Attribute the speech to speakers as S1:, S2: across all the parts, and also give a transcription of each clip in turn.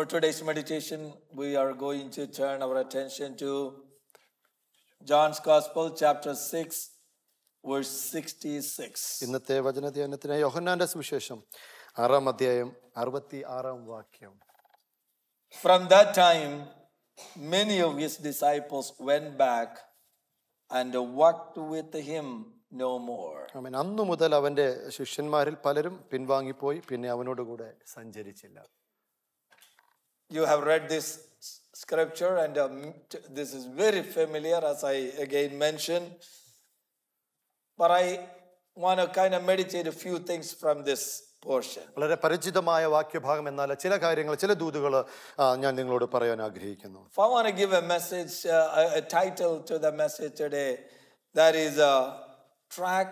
S1: For today's meditation, we are going to turn our attention to John's Gospel, chapter 6, verse 66.
S2: ഇന്നത്തെ വചനധ്യാനത്തിന് യോഹന്നാന്റെ സുവിശേഷം ആറാം അധ്യായം അറുപത്തി ആറാം വാക്യം
S1: From that time, many of his disciples went back and walked with him no more. അവൻ അന്നു മുതൽ അവന്റെ
S2: ശിഷ്യന്മാരിൽ പലരും പിൻവാങ്ങിപ്പോയി പിന്നെ അവനോടുകൂടെ സഞ്ചരിച്ചില്ല
S1: you have read this scripture, and um, this is very familiar, as I again mentioned. But I want to kind of meditate a few things from this portion.
S2: വളരെ പരിചിതമായ വാക്യഭാഗം എന്നാൽ ചില കാര്യങ്ങൾ ചില ദൂതുകൾ ഞാൻ നിങ്ങളോട് പറയാൻ ആഗ്രഹിക്കുന്നു.
S1: If I want to give a message, uh, a title to the message today, that is a uh, track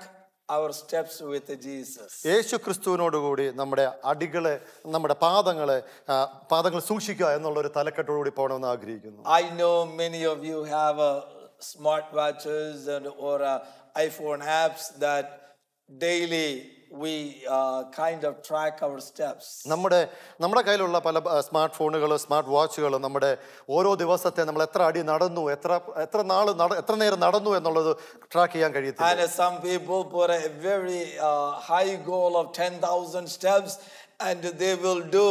S1: our steps with Jesus.
S2: യേശു ക്രിസ്തുവിനോടുകൂടി നമ്മുടെ അടികളെ നമ്മുടെ പാദങ്ങളെ പാദങ്ങൾ സൂക്ഷിക്കുക എന്നുള്ള ഒരു തലക്കെട്ടോടുകൂടി പോകണമെന്ന് ആഗ്രഹിക്കുന്നു
S1: I know many of you have a uh, smart watches and or a uh, iPhone apps that daily we uh, kind of track our steps.
S2: നമ്മുടെ നമ്മുടെ കയ്യിലുള്ള പല സ്മാർട്ട് ഫോണുകൾ സ്മാർട്ട് വാച്ചുകൾ നമ്മുടെ ഓരോ ദിവസത്തെ നമ്മൾ എത്ര അടി നടന്നു എത്ര എത്ര നാൾ എത്ര നേരം
S1: നടന്നു എന്നുള്ളത് ട്രാക്ക് ചെയ്യാൻ കഴിയത്തില്ല. And some people put a very uh, high goal of 10,000 steps and they will do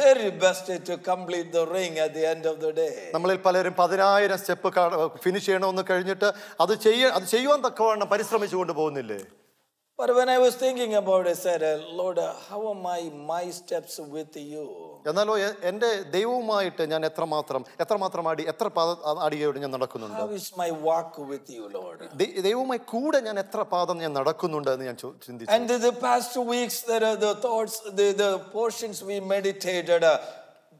S1: very best to complete the ring at the end of the day.
S2: നമ്മളിൽ പലരും പതിനായിരം സ്റ്റെപ്പ് ഫിനിഷ് ചെയ്യണമെന്ന് കഴിഞ്ഞിട്ട് അത് ചെയ്യ അത് ചെയ്യുവാൻ തക്കവണ്ണം പരിശ്രമിച്ചുകൊണ്ട് പോകുന്നില്ലേ
S1: But when I was thinking about it, I said, Lord, how am I my steps with you? എന്നാലോ എൻ്റെ
S2: ദൈവവുമായിട്ട് ഞാൻ എത്രമാത്രം എത്രമാത്രം അടി എത്ര അടിയോട് ഞാൻ നടക്കുന്നുണ്ട് ദൈവവുമായി കൂടെ ഞാൻ എത്ര പാദം ഞാൻ നടക്കുന്നുണ്ട് എന്ന് ഞാൻ ചിന്തിച്ചു And
S1: the past two weeks, the, the thoughts, the, the portions we meditated, uh,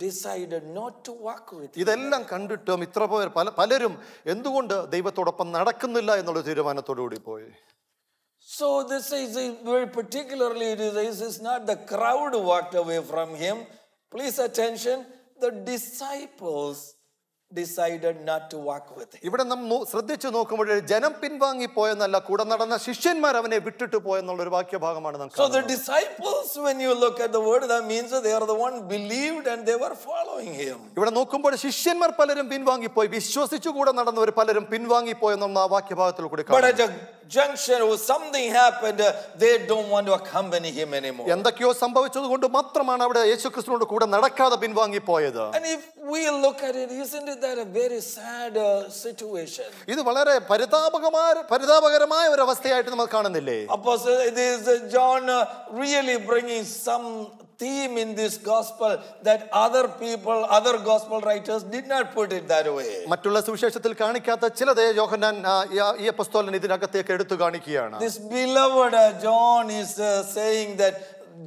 S1: decided not to walk with him. ഇതെല്ലാം കണ്ടിട്ടും ഇത്ര
S2: പോയർ പല പലരും എന്തുകൊണ്ട് ദൈവത്തോടൊപ്പം നടക്കുന്നില്ല എന്നുള്ള തീരുമാനത്തോടുകൂടി പോയി
S1: So this is very particularly this is not the crowd walked away from him. Please attention, the disciples decided
S2: not to walk with him. ഇവിടെ നമ്മൾ ശ്രദ്ധിച്ചു നോക്കുമ്പോൾ ജനം പിൻവാങ്ങിപ്പോയെന്നല്ല കൂടെ നടന്ന ശിഷ്യന്മാർ അവനെ വിട്ടിട്ട് പോയെന്നുള്ള ഒരു വാക്യഭാഗമാണ് നമുക്ക് So the disciples when you look at the word that means
S1: they are the one believed and they were following him.
S2: ഇവിടെ നോക്കുമ്പോൾ ശിഷ്യന്മാർ പലരും പിൻവാങ്ങിപ്പോയി വിശ്വസിച്ചു കൂടെ നടന്നവർ പലരും പിൻവാങ്ങിപ്പോയെന്നുള്ള ആ വാക്യഭാഗത്തിൽ കൂടി കാണാം. But at a
S1: junction or something happened, they don't want to accompany him anymore. And if we look at it, isn't it that a very sad uh, situation? Apostle, it is uh, John uh, really bringing some theme in this gospel that other people, other gospel writers did not put it that way.
S2: മറ്റുള്ള സുവിശേഷത്തിൽ കാണിക്കാത്ത ചിലത് യോഹന്നാൻ ഈ അപ്പോസ്തലൻ ഇതിനകത്തേക്ക് എടുത്തു കാണിക്കുകയാണ്.
S1: This beloved uh, John is uh, saying that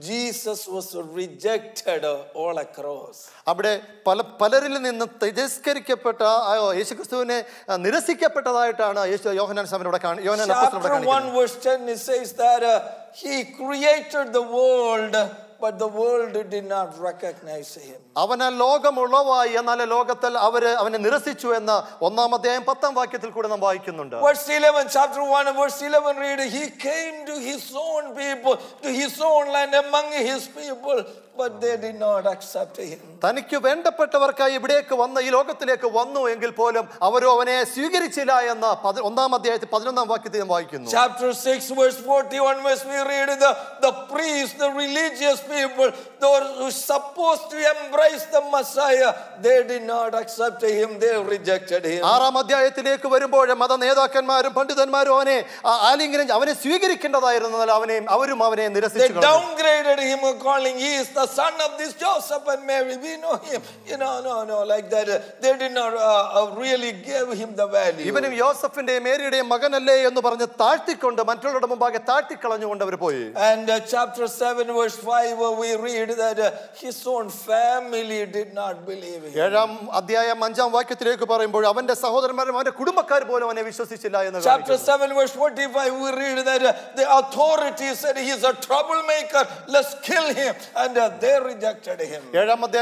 S1: Jesus was rejected uh, all across. അവിടെ പല പലരിൽ നിന്ന് തിരസ്കരിക്കപ്പെട്ട
S2: യേശുക്രിസ്തുവിനെ നിരസിക്കപ്പെട്ടതായിട്ടാണ് യേശു യോഹന്നാൻ സാമൻ ഇവിടെ കാണി യോഹന്നാൻ അപ്പോസ്തലൻ ഇവിടെ
S1: കാണിക്കുന്നത്. He created the world but the world did not recognize him.
S2: അവന് ലോകമുള്ളവായി എന്നാൽ ലോകത്തിൽ അവര് അവനെ നിരസിച്ചു എന്ന് ഒന്നാം അധ്യായം പത്താം വാക്യത്തിൽ കൂടെ നാം വായിക്കുന്നുണ്ട്
S1: verse 11 chapter 1 verse 11 read he came to his own people to his own land among his people but they did not accept him
S2: തനിക്ക് വേണ്ടപ്പെട്ടവർക്കായി ഇവിടേക്ക് വന്ന ഈ ലോകത്തിലേക്ക് വന്നു എങ്കിൽ പോലും അവരോ അവനെ സ്വീകരിച്ചില്ല എന്ന് ഒന്നാം അധ്യായത്തിൽ പതിനൊന്നാം വാക്യത്തിൽ ഞാൻ വായിക്കുന്നു chapter
S1: 6 verse 41 verse we read the the priests the religious people those who supposed to embrace Christ the Messiah, they did not accept him, they
S2: rejected him. ആറാം അധ്യായത്തിലേക്ക് വരുമ്പോൾ മത നേതാക്കന്മാരും പണ്ഡിതന്മാരും അവനെ ആലിംഗനം അവനെ സ്വീകരിക്കേണ്ടതായിരുന്നു എന്നാൽ അവനെ അവരും അവനെ നിരസിച്ചു
S1: downgraded him calling he is the son of this Joseph and Mary we know him you know no no like that they did not uh, really give him the value ഇവനും യോസഫിന്റെ മേരിയുടെയും മകനല്ലേ എന്ന് പറഞ്ഞ് താഴ്ത്തിക്കൊണ്ട് മറ്റുള്ളവരുടെ മുമ്പാകെ താഴ്ത്തിക്കളഞ്ഞുകൊണ്ട് അവർ പോയി and uh, chapter 7 verse 5 we read that uh, his own family family did not believe him. ഏഴാം അധ്യായം അഞ്ചാം വാക്യത്തിലേക്ക് പറയുമ്പോൾ അവന്റെ Chapter 7 verse 45 we read that the authorities said he is a troublemaker let's kill him and uh, they rejected him. And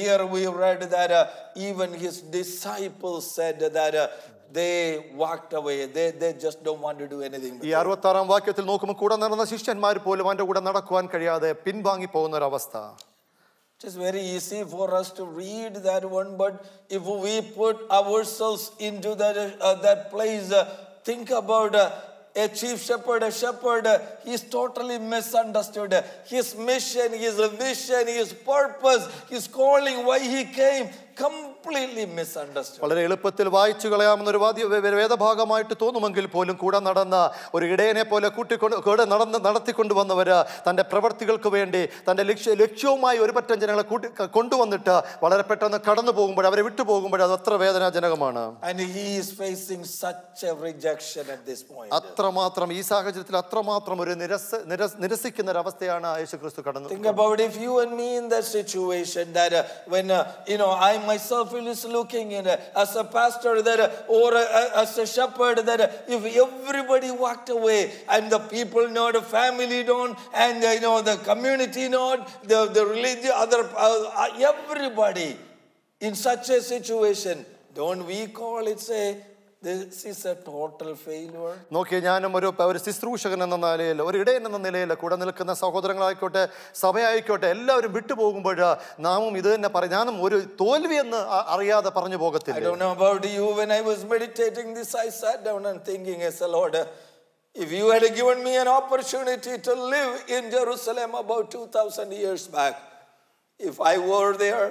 S1: here we read that uh, even his disciples said that uh, they walked away. They, they just don't want to do anything.
S2: ഈ അറുപത്താറാം വാക്യത്തിൽ നോക്കുമ്പോൾ കൂടെ നടന്ന ശിഷ്യന്മാർ പോലും അവൻ്റെ കൂടെ നടക്കുവാൻ കഴിയാതെ പിൻവാങ്ങി പോകുന്ന ഒരു അവസ്ഥ
S1: It's very easy for us to read that one, but if we put ourselves into that, uh, that place, uh, think about uh, a chief shepherd, a shepherd, uh, he's totally misunderstood. His mission, his vision, his purpose, his calling, why he came, come completely misunderstand
S2: വളരെ എളുപ്പത്തിൽ വായിച്ചു കളയാമെന്നൊരു വാദ്യ വേദഭാഗമായിട്ട് തോന്നുമെങ്കിൽ പോലും കൂടെ നടന്ന ഒരു ഇടയനെ പോലെ കൂട്ടിക്കൊണ്ട് കൂടെ നടന്ന് നടത്തിക്കൊണ്ടുവന്നവർ തൻ്റെ പ്രവൃത്തികൾക്ക് വേണ്ടി തൻ്റെ ലക്ഷ്യ ലക്ഷ്യവുമായി ഒരു പറ്റം ജനങ്ങളെ കൂട്ടി കൊണ്ടുവന്നിട്ട് വളരെ പെട്ടെന്ന് കടന്നു പോകുമ്പോൾ അവരെ വിട്ടു പോകുമ്പോൾ അത് അത്ര വേദനാജനകമാണ്
S1: അത്രമാത്രം ഈ സാഹചര്യത്തിൽ അത്രമാത്രം ഒരു നിരസ് നിരസ് നിരസിക്കുന്ന ഒരു അവസ്ഥയാണ് യേശു ക്രിസ്തു കടന്നു Think about if you and me in that situation that uh, when uh, you know I myself is looking in, as a pastor that, or as a shepherd that if everybody walked away and the people not, the family don't, and you know the community not, the, the religion, other, uh, everybody in such a situation, don't we call it say
S2: നോക്കിയ ഞാനും ഒരു ഒരു ശുശ്രൂഷകൻ എന്ന നിലയിൽ ഒരു ഇടയൻ എന്ന നിലയിൽ കൂടെ നിൽക്കുന്ന സഹോദരങ്ങളായിക്കോട്ടെ സഭയായിക്കോട്ടെ എല്ലാവരും വിട്ടുപോകുമ്പോൾ നാമും ഇത് തന്നെ പറയും ഞാനും ഒരു തോൽവി എന്ന് അറിയാതെ പറഞ്ഞു പോകത്തില്ല
S1: If you had given me an opportunity to live in Jerusalem about 2,000 years back, if I were there,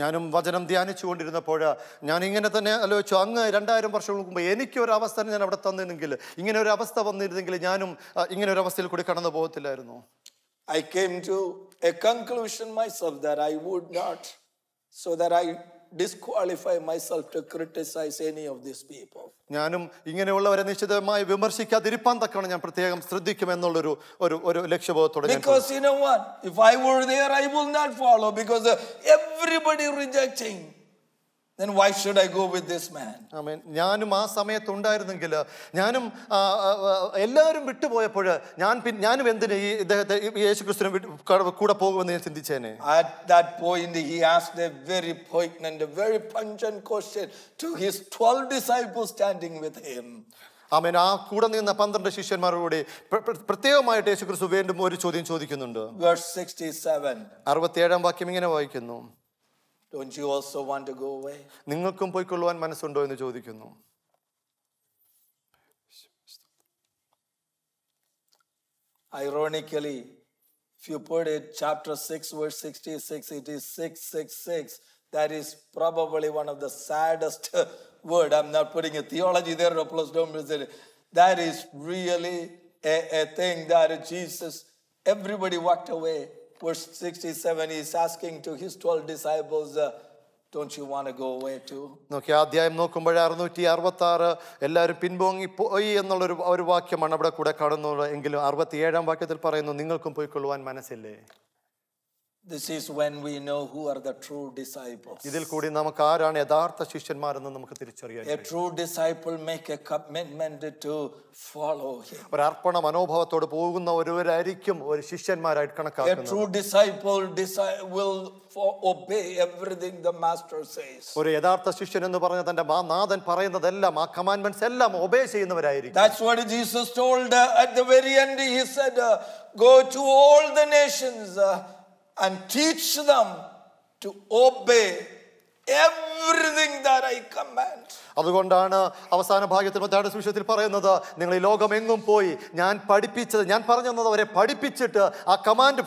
S2: ഞാനും വചനം ധ്യാനിച്ചു കൊണ്ടിരുന്നപ്പോൾ ഞാൻ ഇങ്ങനെ തന്നെ ആലോചിച്ചു അങ്ങ് രണ്ടായിരം വർഷങ്ങൾക്ക് മുമ്പ് എനിക്ക് ഒരു അവസ്ഥ ഞാൻ അവിടെ തന്നിരുന്നെങ്കിൽ ഇങ്ങനെ ഒരു അവസ്ഥ വന്നിരുന്നെങ്കിൽ ഞാനും ഇങ്ങനെ ഒരു അവസ്ഥയിൽ കൂടി കടന്നു പോകത്തില്ലായിരുന്നു I came to
S1: a conclusion myself that I would not so that I disqualify myself to criticize any of these people.
S2: ഞാനും ഇങ്ങനെയുള്ളവരെ നിശ്ചിതമായി വിമർശിക്കാതിരിപ്പാൻ തക്കവണ്ണം Because
S1: you know what? If I were there, I will not follow because everybody rejecting. then why should I go with this man? ആമേൻ ഞാനും ആ സമയത്തുണ്ടായിരുന്നെങ്കിൽ ഞാനും
S2: എല്ലാവരും വിട്ടുപോയപ്പോൾ ഞാൻ ഞാനും എന്തിന് ഈ ഇദ്ദേഹത്തെ യേശു ക്രിസ്തുവിനെ
S1: കൂടെ പോകുമെന്ന് ഞാൻ ചിന്തിച്ചേനെ At that point he asked a very poignant, a very pungent question to his 12 disciples standing with him. ആമേൻ ആ
S2: കൂടെ നിന്ന പന്ത്രണ്ട് ശിഷ്യന്മാരോട് പ്രത്യേകമായിട്ട് യേശു ക്രിസ്തു വീണ്ടും ഒരു ചോദ്യം ചോദിക്കുന്നുണ്ട് അറുപത്തിയേഴാം വാക്യം ഇങ്ങനെ വായിക്കുന്നു
S1: Don't you also want to go away?
S2: നിങ്ങൾക്കും പോയിക്കൊള്ളുവാൻ മനസ്സുണ്ടോ എന്ന് ചോദിക്കുന്നു
S1: Ironically, if you put it chapter 6 verse 66 it is 666 that is probably one of the saddest word i'm not putting a theology there plus don't miss it that is really a, a thing that jesus everybody walked away verse 67 is asking to his 12 disciples, uh, Don't you want to go away too?
S2: നോക്കി അധ്യായം നോക്കുമ്പോൾ അറുന്നൂറ്റി അറുപത്തി ആറ് എല്ലാവരും പിൻപോങ്ങിപ്പോയി എന്നുള്ളൊരു ഒരു വാക്യമാണ് അവിടെ കൂടെ കാണുന്നത് എങ്കിലും അറുപത്തി ഏഴാം വാക്യത്തിൽ പറയുന്നു നിങ്ങൾക്കും പോയിക്കൊള്ളുവാൻ മനസ്സില്ലേ
S1: This is when we know who are the true disciples. ഇതിൽ കൂടി
S2: നമുക്ക് ആരാണ് യഥാർത്ഥ ശിഷ്യന്മാരെന്ന് നമുക്ക് തിരിച്ചറിയാൻ A true disciple make a commitment to
S1: follow him.
S2: ഒരു അർപ്പണ മനോഭാവത്തോടെ പോകുന്ന ഒരുവരായിരിക്കും ഒരു ശിഷ്യന്മാരായിട്ട് കണക്കാക്കുന്നത്. A true
S1: disciple will obey everything the master says. ഒരു
S2: യഥാർത്ഥ ശിഷ്യൻ എന്ന് പറഞ്ഞ തന്റെ നാഥൻ പറയുന്നതെല്ലാം ആ കമാൻഡ്മെന്റ്സ് എല്ലാം ചെയ്യുന്നവരായിരിക്കും. That's what
S1: Jesus told uh, at the very end he said uh, go to all the nations uh, and teach them to obey everything that I command.
S2: അതുകൊണ്ടാണ് അവസാന ഭാഗ്യത്തിൽ മത്തായുടെ സുവിശേഷത്തിൽ പറയുന്നത് നിങ്ങൾ ഈ ലോകമെങ്ങും പോയി ഞാൻ പഠിപ്പിച്ചത് ഞാൻ പറഞ്ഞു തന്നത് അവരെ പഠിപ്പിച്ചിട്ട് ആ കമാൻഡ്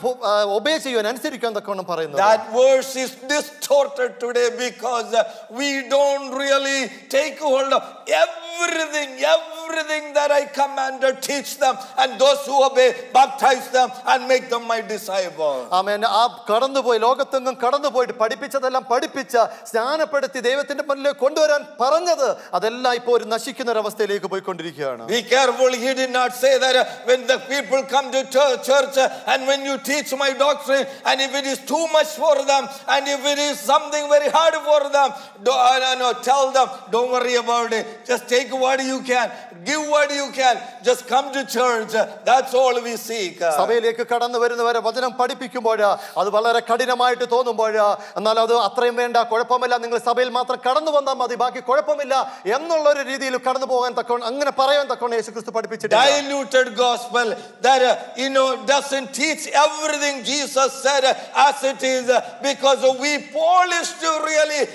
S1: ഒബേ ചെയ്യുവാൻ അനുസരിക്കാൻ തക്കവണ്ണം പറയുന്നത് That verse is distorted today because we don't really take hold of everything, everything that I command teach them, and those who obey, baptize them, and make them my disciples.
S2: Amen ആ കടന്നുപോയി ലോകത്തെങ്ങും കടന്നുപോയിട്ട് പഠിപ്പിച്ചതെല്ലാം പഠിപ്പിച്ച സ്നാനപ്പെടുത്തി ദൈവത്തിന്റെ മുന്നിൽ കൊണ്ടുവരാൻ പറഞ്ഞ Be careful
S1: he did not say that uh, when the people come to church uh, and when you teach my doctrine and if it is too much for them and if it is something very hard for them do, uh, no, tell them don't worry about it just take what you can give what you can just come to church uh, that's all we seek സഭയിലേക്ക് കടന്നു വരുന്നവരെ വചനം
S2: പഠിപ്പിക്കുമ്പോൾ അത് വളരെ കഠിനമായിട്ട് തോന്നുമ്പോൾ എന്നാൽ അത് അത്രയും വേണ്ട കുഴപ്പമില്ല നിങ്ങൾ സഭയിൽ മാത്രം കടന്നു വന്നാൽ മതി ബാക്കി കുഴപ്പമില്ല and Diluted
S1: gospel that uh, you know doesn't teach everything Jesus said uh, as it is uh, because we polish to really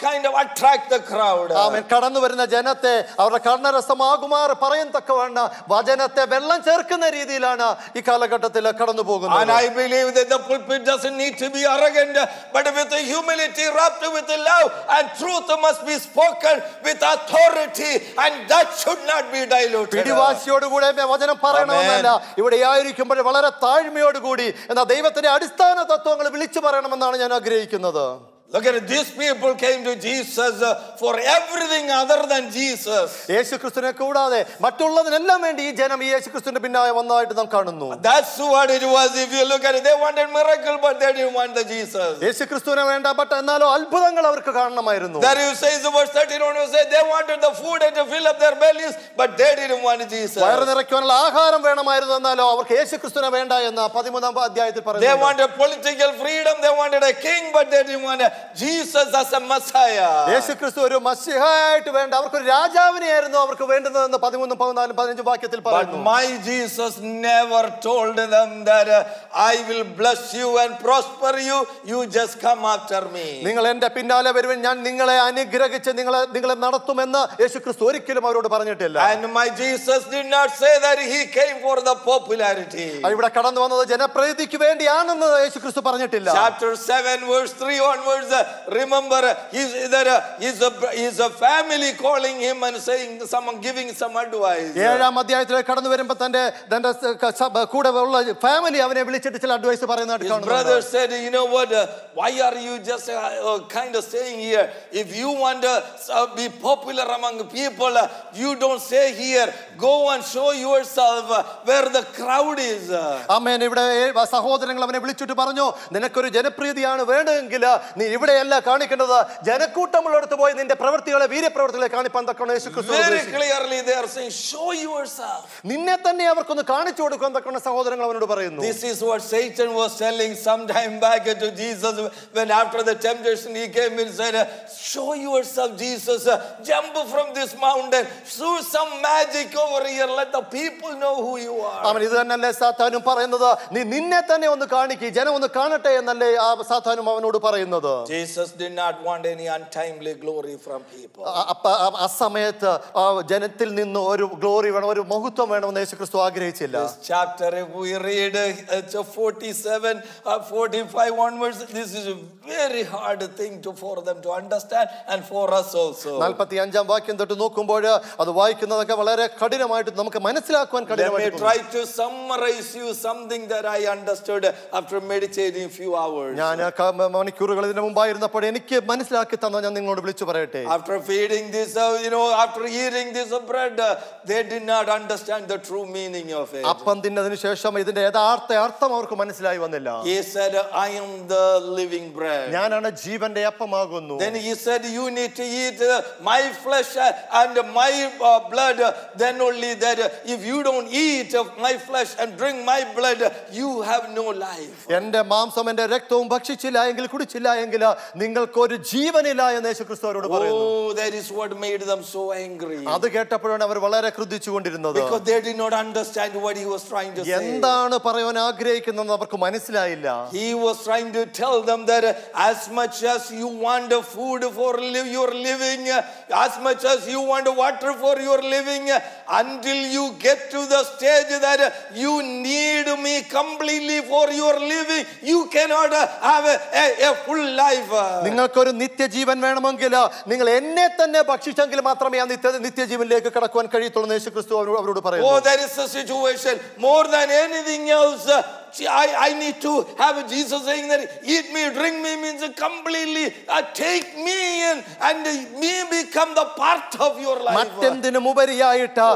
S2: kind of attract the crowd. Amen. Karnu verna Janate, our Karna Samagumar, Parentakona, Vajanate, Velan Cerkana Ridilana, Ikalakatilla Karnaboga. And I
S1: believe that the pulpit doesn't need to be arrogant, but with humility wrapped with love and truth must be spoken. spoken with authority and that should not be diluted.
S2: പിടിവാശിയോടുകൂടെ വചനം പറയണമെന്നല്ല ഇവിടെ ആയിരിക്കുമ്പോൾ വളരെ കൂടി എന്നാൽ ദൈവത്തിന്റെ അടിസ്ഥാന തത്വങ്ങൾ വിളിച്ചു പറയണമെന്നാണ് ഞാൻ ആഗ്രഹിക്കുന്നത് Look at it. These people came to Jesus uh, for everything other than Jesus. യേശുക്രിസ്തുവിനെ That's what it was. If you look at it, they
S1: wanted miracle, but they didn't want the Jesus. There you say the verse 31 you say they wanted the food and to fill up their bellies, but they didn't want Jesus. വയറ് നിറയ്ക്കാനുള്ള ആഹാരം They wanted political freedom, they wanted a king, but they didn't want a Jesus as a messiah യേശുക്രിസ്തു ഒരു
S2: മസിഹായിട്ട് വേണ്ട അവർക്ക് ഒരു ആയിരുന്നു അവർക്ക് വേണ്ടുന്നതെന്ന് പതിമൂന്നും പതിനാലും
S1: പതിനഞ്ചും വാക്യത്തിൽ പറയുന്നു my Jesus never told them that I uh, will bless you and prosper you you just come after me നിങ്ങൾ എൻ്റെ പിന്നാലെ വരുവൻ ഞാൻ നിങ്ങളെ
S2: അനുഗ്രഹിച്ച് നിങ്ങളെ നിങ്ങളെ നടത്തുമെന്ന് യേശുക്രിസ്തു ഒരിക്കലും അവരോട് പറഞ്ഞിട്ടില്ല and my Jesus
S1: did not say that he came for the popularity
S2: ഇവിടെ കടന്നു വന്നത് ജനപ്രീതിക്ക് വേണ്ടിയാണെന്ന് യേശുക്രിസ്തു പറഞ്ഞിട്ടില്ല
S1: chapter 7 verse 3 onwards because remember, he's, there, he's, a, he's a family calling him and saying, someone giving some advice. ഏഴാം
S2: അധ്യായത്തിലേക്ക് കടന്നു വരുമ്പോൾ തന്റെ തന്റെ കൂടെ ഉള്ള ഫാമിലി അവനെ വിളിച്ചിട്ട് ചില അഡ്വൈസ് പറയുന്നതായിട്ട്
S1: കാണുന്നു. Brother said, you know what? Why are you just uh, kind of staying here? If you want to uh, be popular among people, uh, you don't stay here. Go and show yourself where the crowd is.
S2: അമ്മേൻ ഇവിടെ സഹോദരങ്ങൾ അവനെ വിളിച്ചിട്ട് പറഞ്ഞു നിനക്കൊരു ജനപ്രീതിയാണ് വേണമെങ്കിൽ നീ ഇവിടെയല്ല കാണിക്കേണ്ടത് ജനക്കൂട്ടമുള്ളടത്ത് പോയി നിന്റെ പ്രവൃത്തികളെ വീര്യപ്രവൃത്തികളെ കാണിപ്പാൻ തക്കവണ്ണം യേശു ക്രിസ്തു നിന്നെ തന്നെ അവർക്കൊന്ന് കാണിച്ചു കൊടുക്കാൻ തക്കവണ്ണം സഹോദരങ്ങൾ അവനോട്
S1: പറയുന്നു this is what satan was telling some time back to Jesus when after the temptation he came and said show yourself jesus jump from this mountain do some magic over here let the people know who you are
S2: അവൻ ഇത് തന്നെയല്ലേ സാത്താനും പറയുന്നത് നീ നിന്നെ തന്നെ ഒന്ന് കാണിക്കി ജനം ഒന്ന് കാണട്ടെ എന്നല്ലേ ആ സാത്താനും അവനോട് പറയുന്നത്
S1: Jesus did not want any untimely glory from people.
S2: This
S1: chapter if we read uh, 47 uh, 45 onwards this is a very hard thing to for them to understand
S2: and for us also. 45 ആം വാക്യം തൊട്ട് നോക്കുമ്പോൾ അത് വായിക്കുന്നതൊക്കെ വളരെ കഠിനമായിട്ട് നമുക്ക് try
S1: to summarize you something that I understood after meditating a few hours.
S2: എനിക്ക് മനസ്സിലാക്കി തന്ന ഞാൻ നിങ്ങളോട് വിളിച്ചു പറയട്ടെ after
S1: feeding this uh, you know after eating this bread uh, they did not understand the true meaning of it
S2: അപ്പം തിന്നതിന് ശേഷം ഇതിന്റെ യഥാർത്ഥ അർത്ഥം അവർക്ക് മനസ്സിലായി വന്നില്ല he
S1: said i am the living bread ഞാനാണ് ജീവന്റെ അപ്പമാകുന്നു then he said you need to eat uh, my flesh and my blood then only that if you don't eat my flesh and drink my blood you have no life
S2: മാംസം എന്റെ രക്തവും ഭക്ഷിച്ചില്ല എങ്കിൽ കുടിച്ചില്ല എങ്കിൽ നിങ്ങൾക്കൊരു
S1: Oh, that is what made them so angry. Because they did not understand what he was trying to say. He was trying to tell them that as much as you want uh, food for your living, as much as you want water for your living, until you get to the stage that you need me completely for your living, you cannot have a full life. നിങ്ങൾക്കൊരു നിത്യജീവൻ വേണമെങ്കിൽ
S2: നിങ്ങൾ എന്നെ തന്നെ ഭക്ഷിച്ചെങ്കിൽ oh,
S1: I, I need to have Jesus saying that eat me, drink me means completely uh, take me and me become the part of your life. Oh. Oh.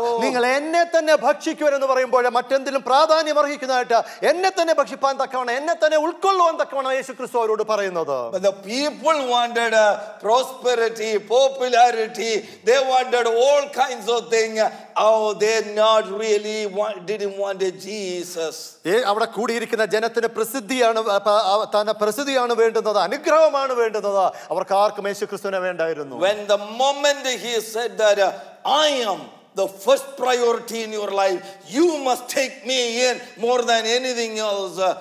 S1: Hallelujah. But the the people wanted uh, prosperity, popularity. They wanted all kinds of things. Oh, they not really want, didn't want Jesus.
S2: അവിടെ കൂടിയിരിക്കുന്ന ജനത്തിന് പ്രസിദ്ധിയാണ് പ്രസിദ്ധിയാണ് വേണ്ടുന്നത് അനുഗ്രഹമാണ് വേണ്ടുന്നത് അവർക്ക് ആർക്കും യേശു ക്രിസ്തുവിനെ വേണ്ടായിരുന്നു
S1: When the moment he said that uh, I am the first priority in your life, you must take me in more than anything else. Uh,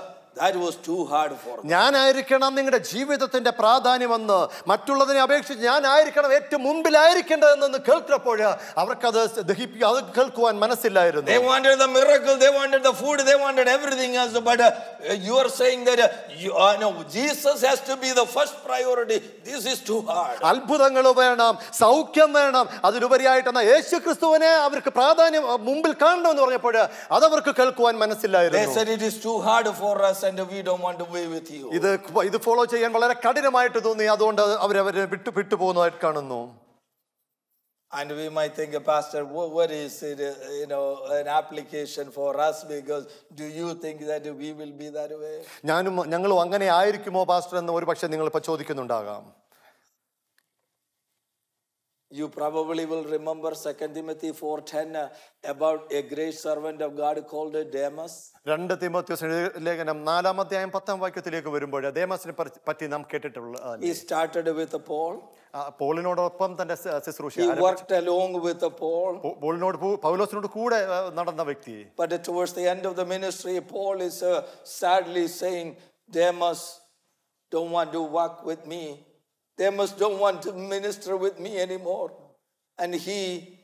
S2: ഞാനായിരിക്കണം നിങ്ങളുടെ ജീവിതത്തിന്റെ പ്രാധാന്യം പ്രാധാന്യമെന്ന് മറ്റുള്ളതിനെ അപേക്ഷിച്ച് ഞാനായിരിക്കണം ഏറ്റവും മുമ്പിലായിരിക്കേണ്ടതെന്ന് കേൾക്കുമ്പോൾ അവർക്കത് ദഹിപ്പിക്കുക അത് കേൾക്കുവാൻ മനസ്സില്ലായിരുന്നു They
S1: wanted miracle, they wanted the food, they wanted everything else. But uh, you are saying that uh, you, uh, Jesus has to be the first priority. This is too hard. അത്ഭുതങ്ങൾ
S2: വേണം സൗഖ്യം വേണം അതിലുപരിയായിട്ട് യേശു ക്രിസ്തുവിനെ അവർക്ക് പ്രാധാന്യം മുമ്പിൽ കാണണമെന്ന് പറഞ്ഞപ്പോൾ അതവർക്ക് കേൾക്കുവാൻ മനസ്സിലായിരുന്നു They said
S1: it is too hard for us and we don't want to be with you.
S2: ഇത് ഇത് ഫോളോ ചെയ്യാൻ വളരെ കഠിനമായിട്ട് തോന്നി അതുകൊണ്ട് അവർ അവരെ വിട്ട് വിട്ടുപോകുന്നതായിട്ട് കാണുന്നു
S1: And we might think, Pastor, what is it, you know, an application for us? Because do you think that we will be that way?
S2: ഞാനും ഞങ്ങളും അങ്ങനെ ആയിരിക്കുമോ പാസ്റ്റർ എന്ന് ഒരു പക്ഷേ നിങ്ങൾ ഇപ്പോൾ ചോദിക്കുന്നുണ്ടാകാം
S1: You probably will remember 2 Timothy 4.10 about a great servant of God called Demas.
S2: രണ്ട് തിമോത്യോസ് ലേഖനം നാലാം അധ്യായം പത്താം വാക്യത്തിലേക്ക് വരുമ്പോൾ ദേമസിനെ പറ്റി നാം കേട്ടിട്ടുള്ള He started with Paul. പോളിനോടൊപ്പം തന്റെ ശുശ്രൂഷ
S1: പോളിനോട് Paul. കൂടെ നടന്ന വ്യക്തി But towards the end of the ministry, Paul is uh, sadly saying, Demas, don't want to work with me. They must don't want to minister with me anymore. And he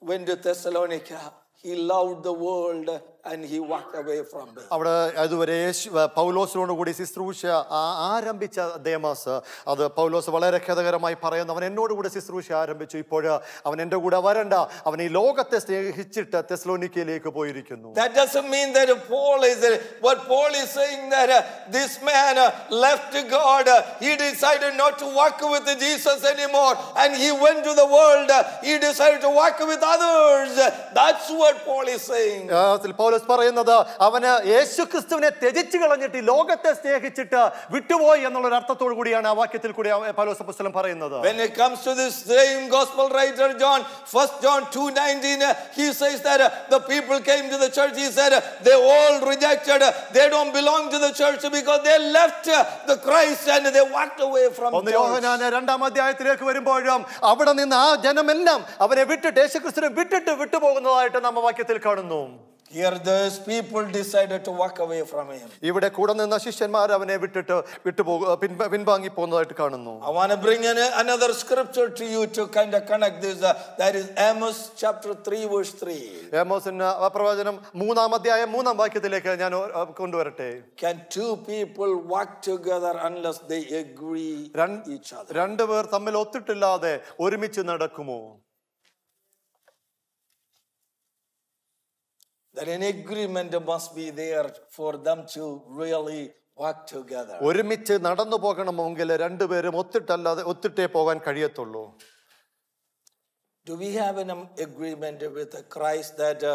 S1: went to Thessalonica. He loved the world and he walked away from them.
S2: അവിടെ അതുവരെ പൗലോസിനോട് കൂടി ശുശ്രൂഷ ആരംഭിച്ച Demas അത് പൗലോസ് വളരെ ഖേദകരമായി പറയുന്നു അവൻ എന്നോട് കൂടെ ശുശ്രൂഷ ആരംഭിച്ചു ഇപ്പോൾ അവൻ എൻ്റെ കൂടെ വരണ്ട അവൻ ഈ ലോകത്തെ സ്നേഹിച്ചിട്ട് തെസ്ലോനിക്കയിലേക്ക് പോയിരിക്കുന്നു
S1: That doesn't mean that Paul is what Paul is saying that uh, this man uh, left God. Uh, he decided not to walk with Jesus anymore and he went to the world. he decided to walk with others. That's what Paul is saying.
S2: പൗലോസ് പറയുന്നത് അവന് യേശു ക്രിസ്തുവിനെ ത്യജിച്ചു കളഞ്ഞിട്ട് ലോകത്തെ സ്നേഹിച്ചിട്ട് വിട്ടുപോയി എന്നുള്ള അർത്ഥത്തോടു കൂടിയാണ് ആ വാക്യത്തിൽ കൂടി പൗലോസ് അപ്പോസ്തലൻ പറയുന്നത്
S1: when it comes to this same gospel writer john 1 john 2:19 he says that uh, the people came to the church he said uh, they all rejected uh, they don't belong to the church because they left the christ and they walked away from ഒന്ന് യോഹന്നാൻ രണ്ടാം
S2: അധ്യായത്തിലേക്ക് വരുമ്പോഴും അവിടെ നിന്ന് ആ ജനമെല്ലാം അവനെ വിട്ടിട്ട് യേശുക്രിസ്തുവിനെ വിട്ടിട്ട് വിട്ടുപോകുന്നതായിട്ട്
S1: നമ്മ വാക്യത്തിൽ കാണുന്നു Here those people decided to walk away from him.
S2: ഇവിടെ കൂടെ നിന്ന ശിഷ്യന്മാർ അവനെ വിട്ടിട്ട് വിട്ടുപോകും പിൻവാങ്ങി പോകുന്നതായിട്ട് കാണുന്നു. I
S1: want to bring in another scripture to you to kind of connect this. Uh, that is Amos chapter 3 verse 3.
S2: ആമോസിന് പ്രവചനം മൂന്നാം അധ്യായം മൂന്നാം വാക്യത്തിലേക്ക് ഞാൻ കൊണ്ടുവരട്ടെ. Can two people walk together unless they agree each other? രണ്ട് പേർ തമ്മിൽ
S1: ഒത്തിട്ടില്ലാതെ ഒരുമിച്ച് നടക്കുമോ? that an agreement must be there for them to really work together.
S2: ഒരുമിച്ച് നടന്നു പോകണമെങ്കിൽ രണ്ടുപേരും ഒത്തിട്ടല്ലാതെ ഒത്തിട്ടേ പോകാൻ
S1: കഴിയത്തുള്ളൂ Do we have an agreement with Christ that uh,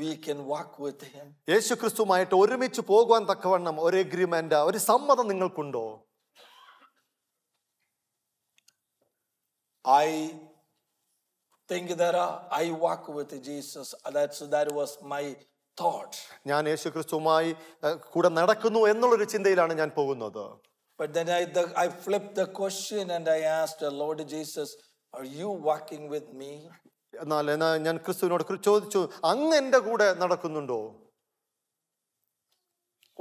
S1: we can walk with him? Yes, ക്രിസ്തുമായിട്ട് ഒരുമിച്ച് പോകുവാൻ തക്കവണ്ണം
S2: ഒരു എഗ്രിമെന്റ് ഒരു സമ്മതം നിങ്ങൾക്കുണ്ടോ
S1: I think that uh, I walk with Jesus. That's, that was my thought.
S2: ഞാൻ യേശു ക്രിസ്തുവുമായി കൂടെ നടക്കുന്നു എന്നുള്ളൊരു ചിന്തയിലാണ് ഞാൻ പോകുന്നത്
S1: But then I, the, I flipped the question and I asked the Lord Jesus, Are you walking with me?
S2: എന്നാൽ ഞാൻ ക്രിസ്തുവിനോട് ചോദിച്ചു
S1: അങ്ങ് എൻ്റെ കൂടെ നടക്കുന്നുണ്ടോ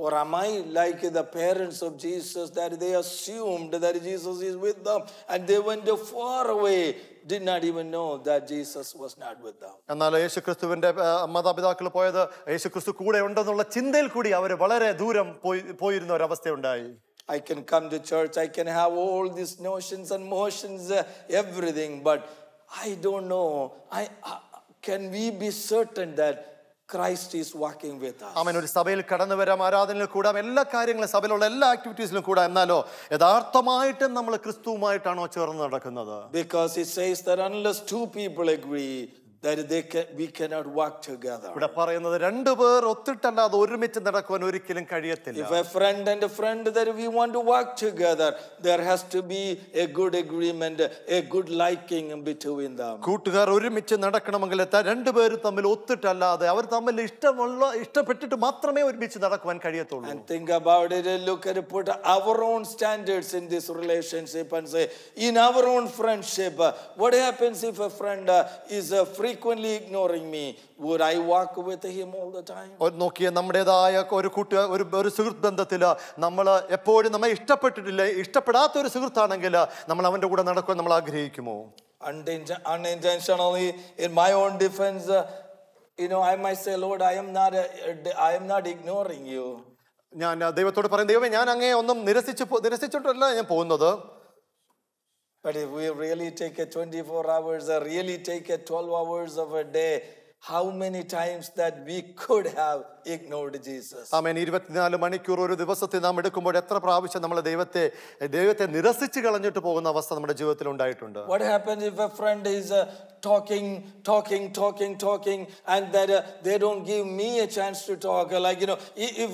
S1: Or am I like the parents of Jesus that they assumed that Jesus is with them and they went far away did not even know that Jesus was not with them.
S2: എന്നാൽ യേശുക്രിസ്തുവിന്റെ മാതാപിതാക്കൾ പോയത് യേശുക്രിസ്തു കൂടെ ഉണ്ടെന്നുള്ള ചിന്തയിൽ കൂടി അവർ വളരെ ദൂരം
S1: പോയിരുന്ന ഒരു അവസ്ഥയുണ്ടായി I can come to church, I can have all these notions and motions, uh, everything, but I don't know. I, uh, can we be
S2: certain that Christ is working with അവൻ ഒരു സഭയിൽ കടന്നു വരാം ആരാധനയിൽ കൂടാം എല്ലാ കാര്യങ്ങളും സഭയിലുള്ള എല്ലാ ആക്ടിവിറ്റീസിലും കൂടാം എന്നാലോ യഥാർത്ഥമായിട്ടും നമ്മൾ ക്രിസ്തുവുമായിട്ടാണോ ചേർന്ന് നടക്കുന്നത്
S1: because it says that unless two people agree that they can, we cannot work together. If a friend and a friend that we want to work together, there has to be a good agreement, a good liking between them.
S2: കൂട്ടുകാർ ഒരുമിച്ച് നടക്കണമെങ്കിൽ രണ്ടുപേർ
S1: And think about it, look at put our own standards in this relationship and say in our own friendship, what happens if a friend uh, is a uh, free frequently ignoring me, would I walk with him all the time?
S2: നോക്കിയ നമ്മുടേതായ ഒരു കൂട്ട ഒരു ഒരു സുഹൃത്ത് ബന്ധത്തിൽ നമ്മൾ എപ്പോഴും നമ്മെ ഇഷ്ടപ്പെട്ടിട്ടില്ല ഇഷ്ടപ്പെടാത്ത ഒരു സുഹൃത്താണെങ്കിൽ നമ്മൾ അവൻ്റെ കൂടെ നടക്കാൻ
S1: നമ്മൾ ആഗ്രഹിക്കുമോ unintentionally in my own defense uh, you know i might say lord i am not uh, i am not ignoring you ഞാൻ ദൈവത്തോട്
S2: പറയും ദൈവമേ ഞാൻ അങ്ങേ ഒന്നും നിരസിച്ച് നിരസിച്ചിട്ടല്ല ഞാൻ പോകുന്നത്
S1: But if we really take a 24 hours or really take a 12 hours of a day, how many times that we could have ignored Jesus. What
S2: happens
S1: if a friend is uh, talking, talking, talking, talking, and that uh, they don't give me a chance to talk? Like you know, if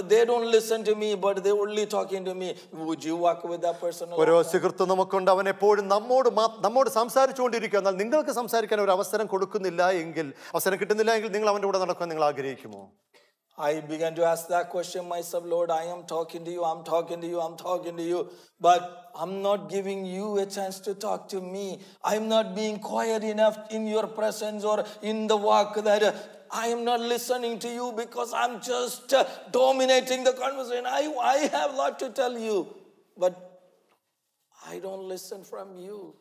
S1: if they don't listen to me, but they only talking to me, would you walk with that person? Oru
S2: sikurtu naamakonda avane pooru naamoru ma naamoru samsaari chundi rikka naal ningalke samsaari kena oru avastaran kodukku nillai engil avastaran kittu
S1: nillai engil ningal avane pooru naalakku ningal agiri. I began to ask that question myself, Lord, I am talking to you, I'm talking to you, I'm talking to you, but I'm not giving you a chance to talk to me. I'm not being quiet enough in your presence or in the walk that I am not listening to you because I'm just uh, dominating the conversation. I, I have a lot to tell you, but I don't listen from you.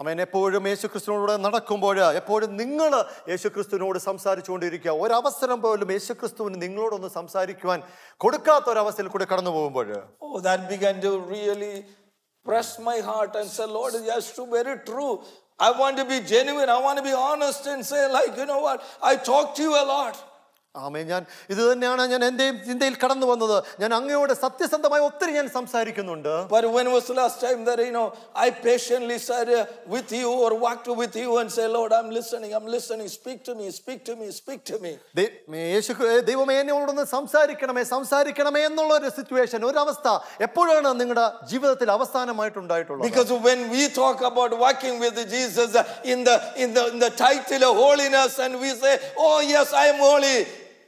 S2: അമ്മേൻ എപ്പോഴും യേശുക്രിസ്തുവിനോട് നടക്കുമ്പോൾ എപ്പോഴും നിങ്ങൾ യേശുക്രിസ്തുവിനോട് സംസാരിച്ചുകൊണ്ടിരിക്കുക ഒരവസരം പോലും യേശുക്രിസ്തുവിന് നിങ്ങളോടൊന്ന് സംസാരിക്കുവാൻ
S1: കൊടുക്കാത്ത ഒരവസ്ഥയിൽ കൂടെ കടന്നു പോകുമ്പോൾ oh that began to really press my heart and say, Lord, yes, true, very true. I want to be genuine. I want to be honest and say, like, you know what? I talk to you a lot. ആമേ ഞാൻ ഇത് തന്നെയാണ് ഞാൻ എൻ്റെയും ചിന്തയിൽ കടന്നു വന്നത് ഞാൻ അങ്ങയോട് സത്യസന്ധമായി ഒത്തിരി ഞാൻ സംസാരിക്കുന്നുണ്ട് But when was the last time that you know I patiently sat with you or walked with you and say Lord I'm listening I'm listening speak to me speak to me speak to me
S2: യേശു ദൈവമേ എന്നോടൊന്ന് സംസാരിക്കണമേ സംസാരിക്കണമേ എന്നുള്ള ഒരു situation ഒരു അവസ്ഥ എപ്പോഴാണ് നിങ്ങളുടെ ജീവിതത്തിൽ അവസാനമായിട്ട് ഉണ്ടായിട്ടുള്ളത്
S1: Because when we talk about walking with Jesus in the in the in the title of holiness and we say oh yes I am holy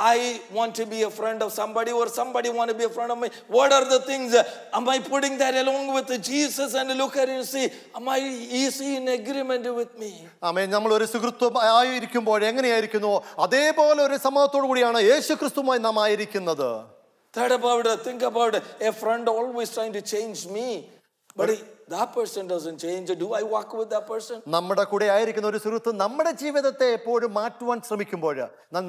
S1: I want to be a friend of somebody or somebody want to be a friend of me. What are the things? Am I putting that along with Jesus and look at it and see, am I easy in agreement with me?
S2: ആമേ നമ്മൾ ഒരു സുഹൃത്തുമായി ഇരിക്കുമ്പോൾ എങ്ങനെയായിരിക്കുന്നു അതേപോലെ ഒരു സമൂഹത്തോടു കൂടിയാണ് യേശു ക്രിസ്തുമായി നാം ആയിരിക്കുന്നത്
S1: That about it, think about it. A friend always trying to change me. But, but that person doesn't change. Do I walk with that person?
S2: നമ്മുടെ കൂടെ ആയിരിക്കുന്ന ഒരു സുഹൃത്ത് നമ്മുടെ ജീവിതത്തെ എപ്പോഴും മാറ്റുവാൻ ശ്രമിക്കുമ്പോൾ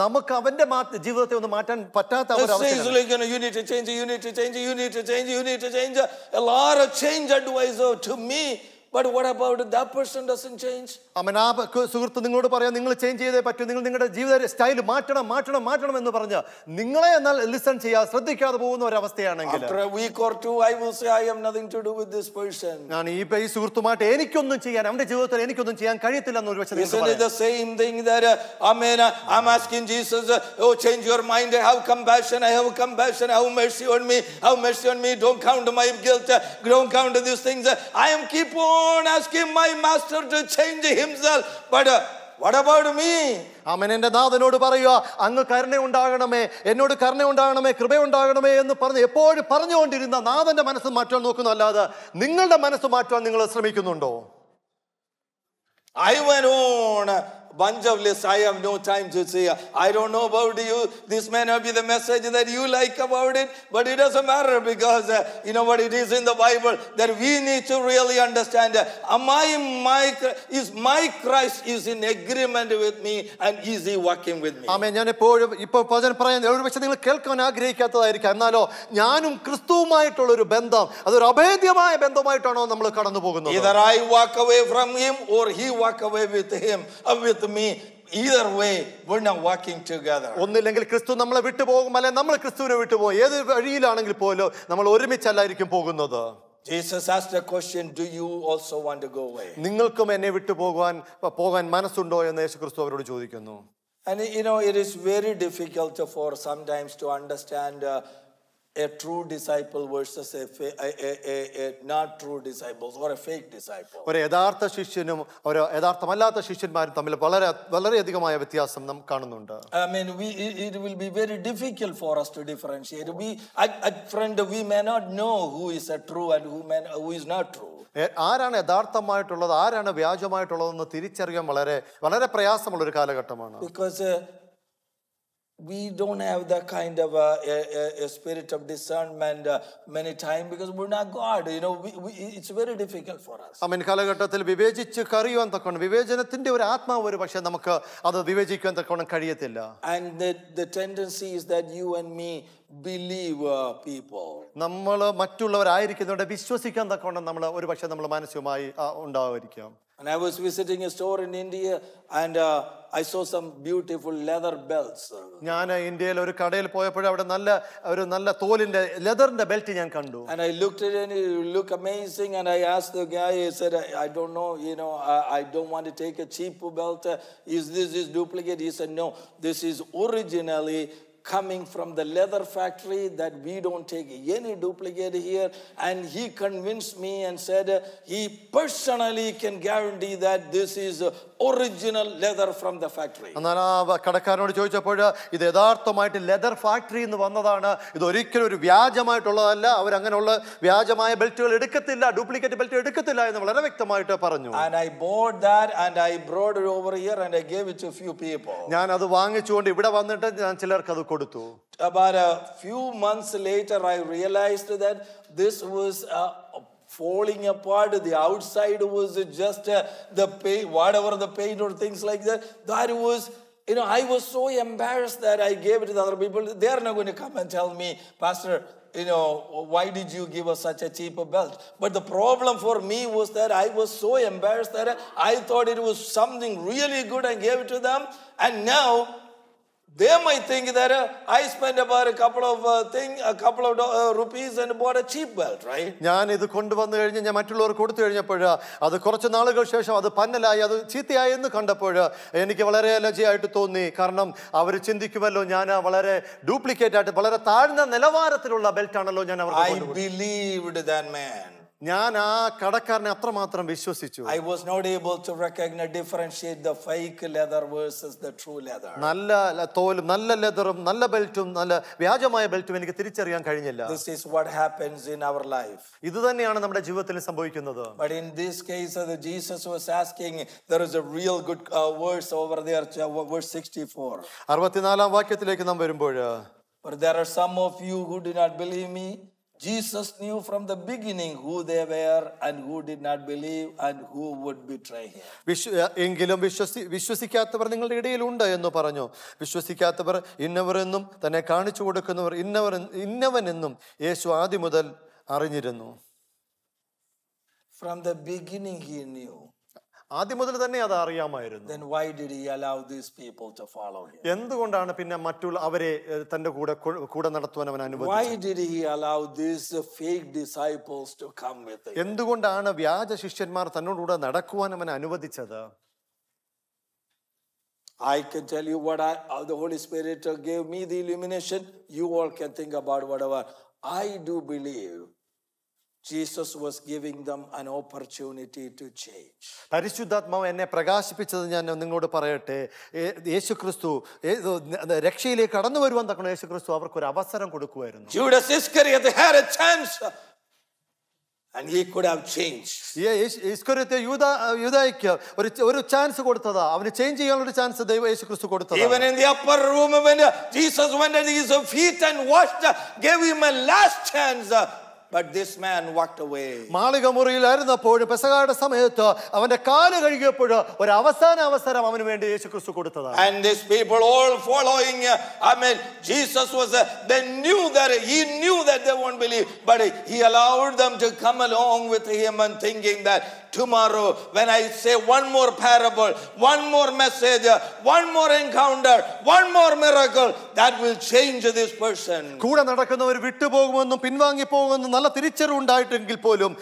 S2: നമുക്ക് അവന്റെ ജീവിതത്തെ ഒന്ന് മാറ്റാൻ പറ്റാത്ത ഒരു അവസ്ഥയാണ്
S1: like, you know, you need to change, you need to change, you need to change, you need to change. A lot of change advisor to me but what about that person doesn't change?
S2: Aman ആ സുഹൃത്ത് നിങ്ങളോട് പറയാം നിങ്ങൾ change ചെയ്തേ പറ്റൂ നിങ്ങൾ നിങ്ങളുടെ ജീവിത സ്റ്റൈൽ മാറ്റണം മാറ്റണം മാറ്റണം എന്ന് പറഞ്ഞ് നിങ്ങളെ എന്നാൽ ലിസൺ ചെയ്യാതെ ശ്രദ്ധിക്കാതെ പോകുന്ന ഒരു അവസ്ഥയാണെങ്കിൽ After
S1: a week or two, I will say I have nothing to do with this person.
S2: ഞാൻ ഈ ഈ സുഹൃത്തുമായിട്ട് എനിക്കൊന്നും ചെയ്യാൻ അവന്റെ
S1: ജീവിതത്തിൽ എനിക്കൊന്നും ചെയ്യാൻ കഴിയത്തില്ല എന്ന് ഒരു പക്ഷേ Isn't it the same thing that uh, Amen? Uh, I'm asking Jesus, uh, oh, change your mind. Have compassion. I have compassion. Have mercy on me. Have mercy on me. Don't count my guilt. don't count these things. I am keep on Don't ask him, my master, to change himself. But uh, what about me? അമ്മൻ എൻ്റെ
S2: നാഥനോട് പറയുക അങ്ങ് കരുണ ഉണ്ടാകണമേ എന്നോട് കരുണ ഉണ്ടാകണമേ കൃപ ഉണ്ടാകണമേ എന്ന് പറഞ്ഞ് എപ്പോഴും പറഞ്ഞുകൊണ്ടിരുന്ന നാഥൻ്റെ മനസ്സ് മാറ്റാൻ നോക്കുന്നു അല്ലാതെ നിങ്ങളുടെ മനസ്സ് മാറ്റാൻ നിങ്ങൾ ശ്രമിക്കുന്നുണ്ടോ
S1: I went on bunch of lists. I have no time to say, I don't know about you. This may not be the message that you like about it, but it doesn't matter because uh, you know what it is in the Bible that we need to really understand. Uh, am I my is my Christ is in agreement with me and is he working
S2: with me? ആമേ ഞാനും ക്രിസ്തുവുമായിട്ടുള്ള ഒരു ബന്ധം അതൊരു അഭേദ്യമായ ബന്ധമായിട്ടാണോ നമ്മൾ കടന്നു പോകുന്നത്
S1: Either I walk away from him or he walk away with him, uh, with me. Either way, we're not
S2: walking together. ഒന്നില്ലെങ്കിൽ ക്രിസ്തു നമ്മളെ വിട്ടുപോകും അല്ലെ നമ്മൾ ക്രിസ്തുവിനെ വിട്ടുപോകും ഏത് വഴിയിലാണെങ്കിൽ പോലും നമ്മൾ ഒരുമിച്ചല്ലായിരിക്കും പോകുന്നത് Jesus asked the question, do you
S1: also want to go away?
S2: നിങ്ങൾക്കും എന്നെ വിട്ടുപോകാൻ പോകാൻ മനസ്സുണ്ടോ എന്ന് യേശുക്രിസ്തു അവരോട് ചോദിക്കുന്നു
S1: And you know, it is very difficult for sometimes to understand uh, a true disciple versus a, a, a, a not true disciples or a fake disciple. ഒരു
S2: യഥാർത്ഥ ശിഷ്യനും ഒരു യഥാർത്ഥമല്ലാത്ത ശിഷ്യന്മാരും തമ്മിൽ വളരെ വളരെയധികമായ വ്യത്യാസം നാം കാണുന്നുണ്ട്.
S1: I mean we it will be very difficult for us to differentiate. We at, at friend we may not know who is a true and who may, who is not true. ആരാണ് യഥാർത്ഥമായിട്ടുള്ളത്
S2: ആരാണ് വ്യാജമായിട്ടുള്ളതെന്ന് തിരിച്ചറിയാൻ വളരെ വളരെ പ്രയാസമുള്ള ഒരു കാലഘട്ടമാണ്. Because
S1: uh, we don't have that kind of a, a, a spirit of discernment uh, many times because we're not God. You know, we, we, it's very difficult for us. അമ്മൻ കാലഘട്ടത്തിൽ
S2: vivejichu കറിയുവാൻ തക്കണം വിവേചനത്തിന്റെ ഒരു ആത്മാവ് ഒരു പക്ഷേ നമുക്ക് അത് വിവേചിക്കുവാൻ തക്കണം കഴിയത്തില്ല. And the, the tendency is that you and me believer people.
S1: And I was visiting a store in India and uh, I saw some beautiful leather belts.
S2: And I looked at it
S1: and it looked amazing and I asked the guy he said I don't know you know I, I don't want to take a cheap belt is this is duplicate he said no this is originally coming from the leather factory that we don't take any duplicate here. And he convinced me and said he personally can guarantee that this is original leather from the factory
S2: എന്നാൽ ആ കടക്കാരനോട് ചോദിച്ചപ്പോൾ ഇത് യഥാർത്ഥമായിട്ട് leather factory എന്ന് വന്നതാണ് ഇത് ഒരിക്കലും ഒരു വ്യാജമായിട്ടുള്ളതല്ല അവർ അങ്ങനെയുള്ള വ്യാജമായ ബെൽറ്റുകൾ എടുക്കത്തില്ല ഡ്യൂപ്ലിക്കേറ്റ് ബെൽറ്റ് എടുക്കത്തില്ല എന്ന് വളരെ വ്യക്തമായിട്ട് പറഞ്ഞു
S1: and I bought that and I brought over here and I gave it to few people ഞാൻ അത് വാങ്ങിച്ചുകൊണ്ട് ഇവിടെ വന്നിട്ട് ഞാൻ ചിലർക്ക് അത് കൊടുത്തു about a few months later i realized that this was a falling apart. The outside was just uh, the paint, whatever the paint or things like that. That was, you know, I was so embarrassed that I gave it to other people. They are not going to come and tell me, Pastor, you know, why did you give us such a cheaper belt? But the problem for me was that I was so embarrassed that I thought it was something really good and gave it to them. And now They might think that uh, I spent about a couple of uh, thing, a couple of uh, rupees and bought a cheap belt, right?
S2: ഞാൻ ഇത് കൊണ്ടുവന്നു കഴിഞ്ഞ് ഞാൻ മറ്റുള്ളവർക്ക് കൊടുത്തു കഴിഞ്ഞപ്പോൾ uh, അത് കുറച്ച് നാളുകൾ ശേഷം അത് പന്നലായി അത് ചീത്തയായി എന്ന് കണ്ടപ്പോൾ uh, എനിക്ക് വളരെ ലജ്ജയായിട്ട് തോന്നി കാരണം അവർ ചിന്തിക്കുമല്ലോ ഞാൻ വളരെ ഡ്യൂപ്ലിക്കേറ്റ് ആയിട്ട് വളരെ താഴ്ന്ന നിലവാരത്തിലുള്ള ബെൽറ്റ് ആണല്ലോ ഞാൻ അവർക്ക് I
S1: believed that man. ഞാൻ ആ
S2: കടക്കാരനെ അത്രമാത്രം വിശ്വസിച്ചു
S1: I was not able to recognize differentiate the fake leather versus the true leather
S2: നല്ല തോലും നല്ല ലെതറും നല്ല ബെൽറ്റും നല്ല വ്യാജമായ ബെൽറ്റും എനിക്ക് തിരിച്ചറിയാൻ കഴിഞ്ഞില്ല this
S1: is what happens in our life ഇത് തന്നെയാണ് നമ്മുടെ ജീവിതത്തിൽ സംഭവിക്കുന്നത് but in this case the Jesus was asking there is a real good verse over there verse 64
S2: 64 ആം വാക്യത്തിലേക്ക് നാം വരുമ്പോൾ
S1: But there are some of you who do not believe me. Jesus knew from the beginning who they were and who did not believe and who
S2: would betray him. വിശ്വ എങ്കിലും വിശ്വസി വിശ്വസിക്കാത്തവർ നിങ്ങളുടെ ഇടയിലുണ്ട് എന്ന് പറഞ്ഞു വിശ്വസിക്കാത്തവർ ഇന്നവർ എന്നും തന്നെ കാണിച്ചു കൊടുക്കുന്നവർ ഇന്നവർ ഇന്നവൻ എന്നും യേശു ആദ്യം മുതൽ അറിഞ്ഞിരുന്നു
S1: from the beginning he knew ആദ്യം മുതൽ തന്നെ അത് അറിയാമായിരുന്നു then why did he allow these people to follow him
S2: എന്തുകൊണ്ടാണ് പിന്നെ മറ്റുള്ള അവരെ തന്റെ കൂടെ കൂടെ നടത്തുവാൻ അവൻ അനുവദിച്ചത് why did
S1: he allow these fake disciples to come with him
S2: എന്തുകൊണ്ടാണ് വ്യാജ ശിഷ്യന്മാർ തന്നോടുകൂടെ നടക്കുവാൻ അവൻ അനുവദിച്ചത്
S1: I can tell you what I, the Holy Spirit gave me the illumination. You all can think about whatever. I do believe
S2: പരിശുദ്ധാത്മാവ് എന്നെ പ്രകാശിപ്പിച്ചത് ഞാൻ നിങ്ങളോട് പറയട്ടെ യേശു ക്രിസ്തു രക്ഷയിലേക്ക് കടന്നു വരുവാൻ തക്കണം യേശു ക്രിസ്തു അവർക്ക് ഒരു അവസരം കൊടുക്കുമായിരുന്നു
S1: And he could have changed.
S2: ഒരു ചാൻസ് കൊടുത്തതാ അവന് ചേഞ്ച് ചെയ്യാനുള്ള ഒരു ചാൻസ് ദൈവം യേശു ക്രിസ്തു കൊടുത്തത്
S1: Even in the upper room when Jesus went and his feet and washed gave him a last chance but this man walked away.
S2: മാളിക മുറിയിലായിരുന്നപ്പോൾ പെസകയുടെ സമയത്ത് അവന്റെ കാല് കഴുകിയപ്പോൾ ഒരു അവസാന അവസരം അവന് വേണ്ടി യേശുക്രിസ്തു കൊടുത്തതാണ്
S1: And these people all following, uh, I mean, Jesus was, uh, they knew that, he knew that they won't believe, but he allowed them to come along with him and thinking that tomorrow when I say one more parable, one more message, one more encounter, one more miracle, that will change this person.
S2: കൂടെ നടക്കുന്നവർ വിട്ടുപോകുമെന്നും പിൻവാങ്ങിപ്പോകുമെന്നും നല്ല തിരിച്ചറിവ് ഉണ്ടായിട്ടെങ്കിൽ പോലും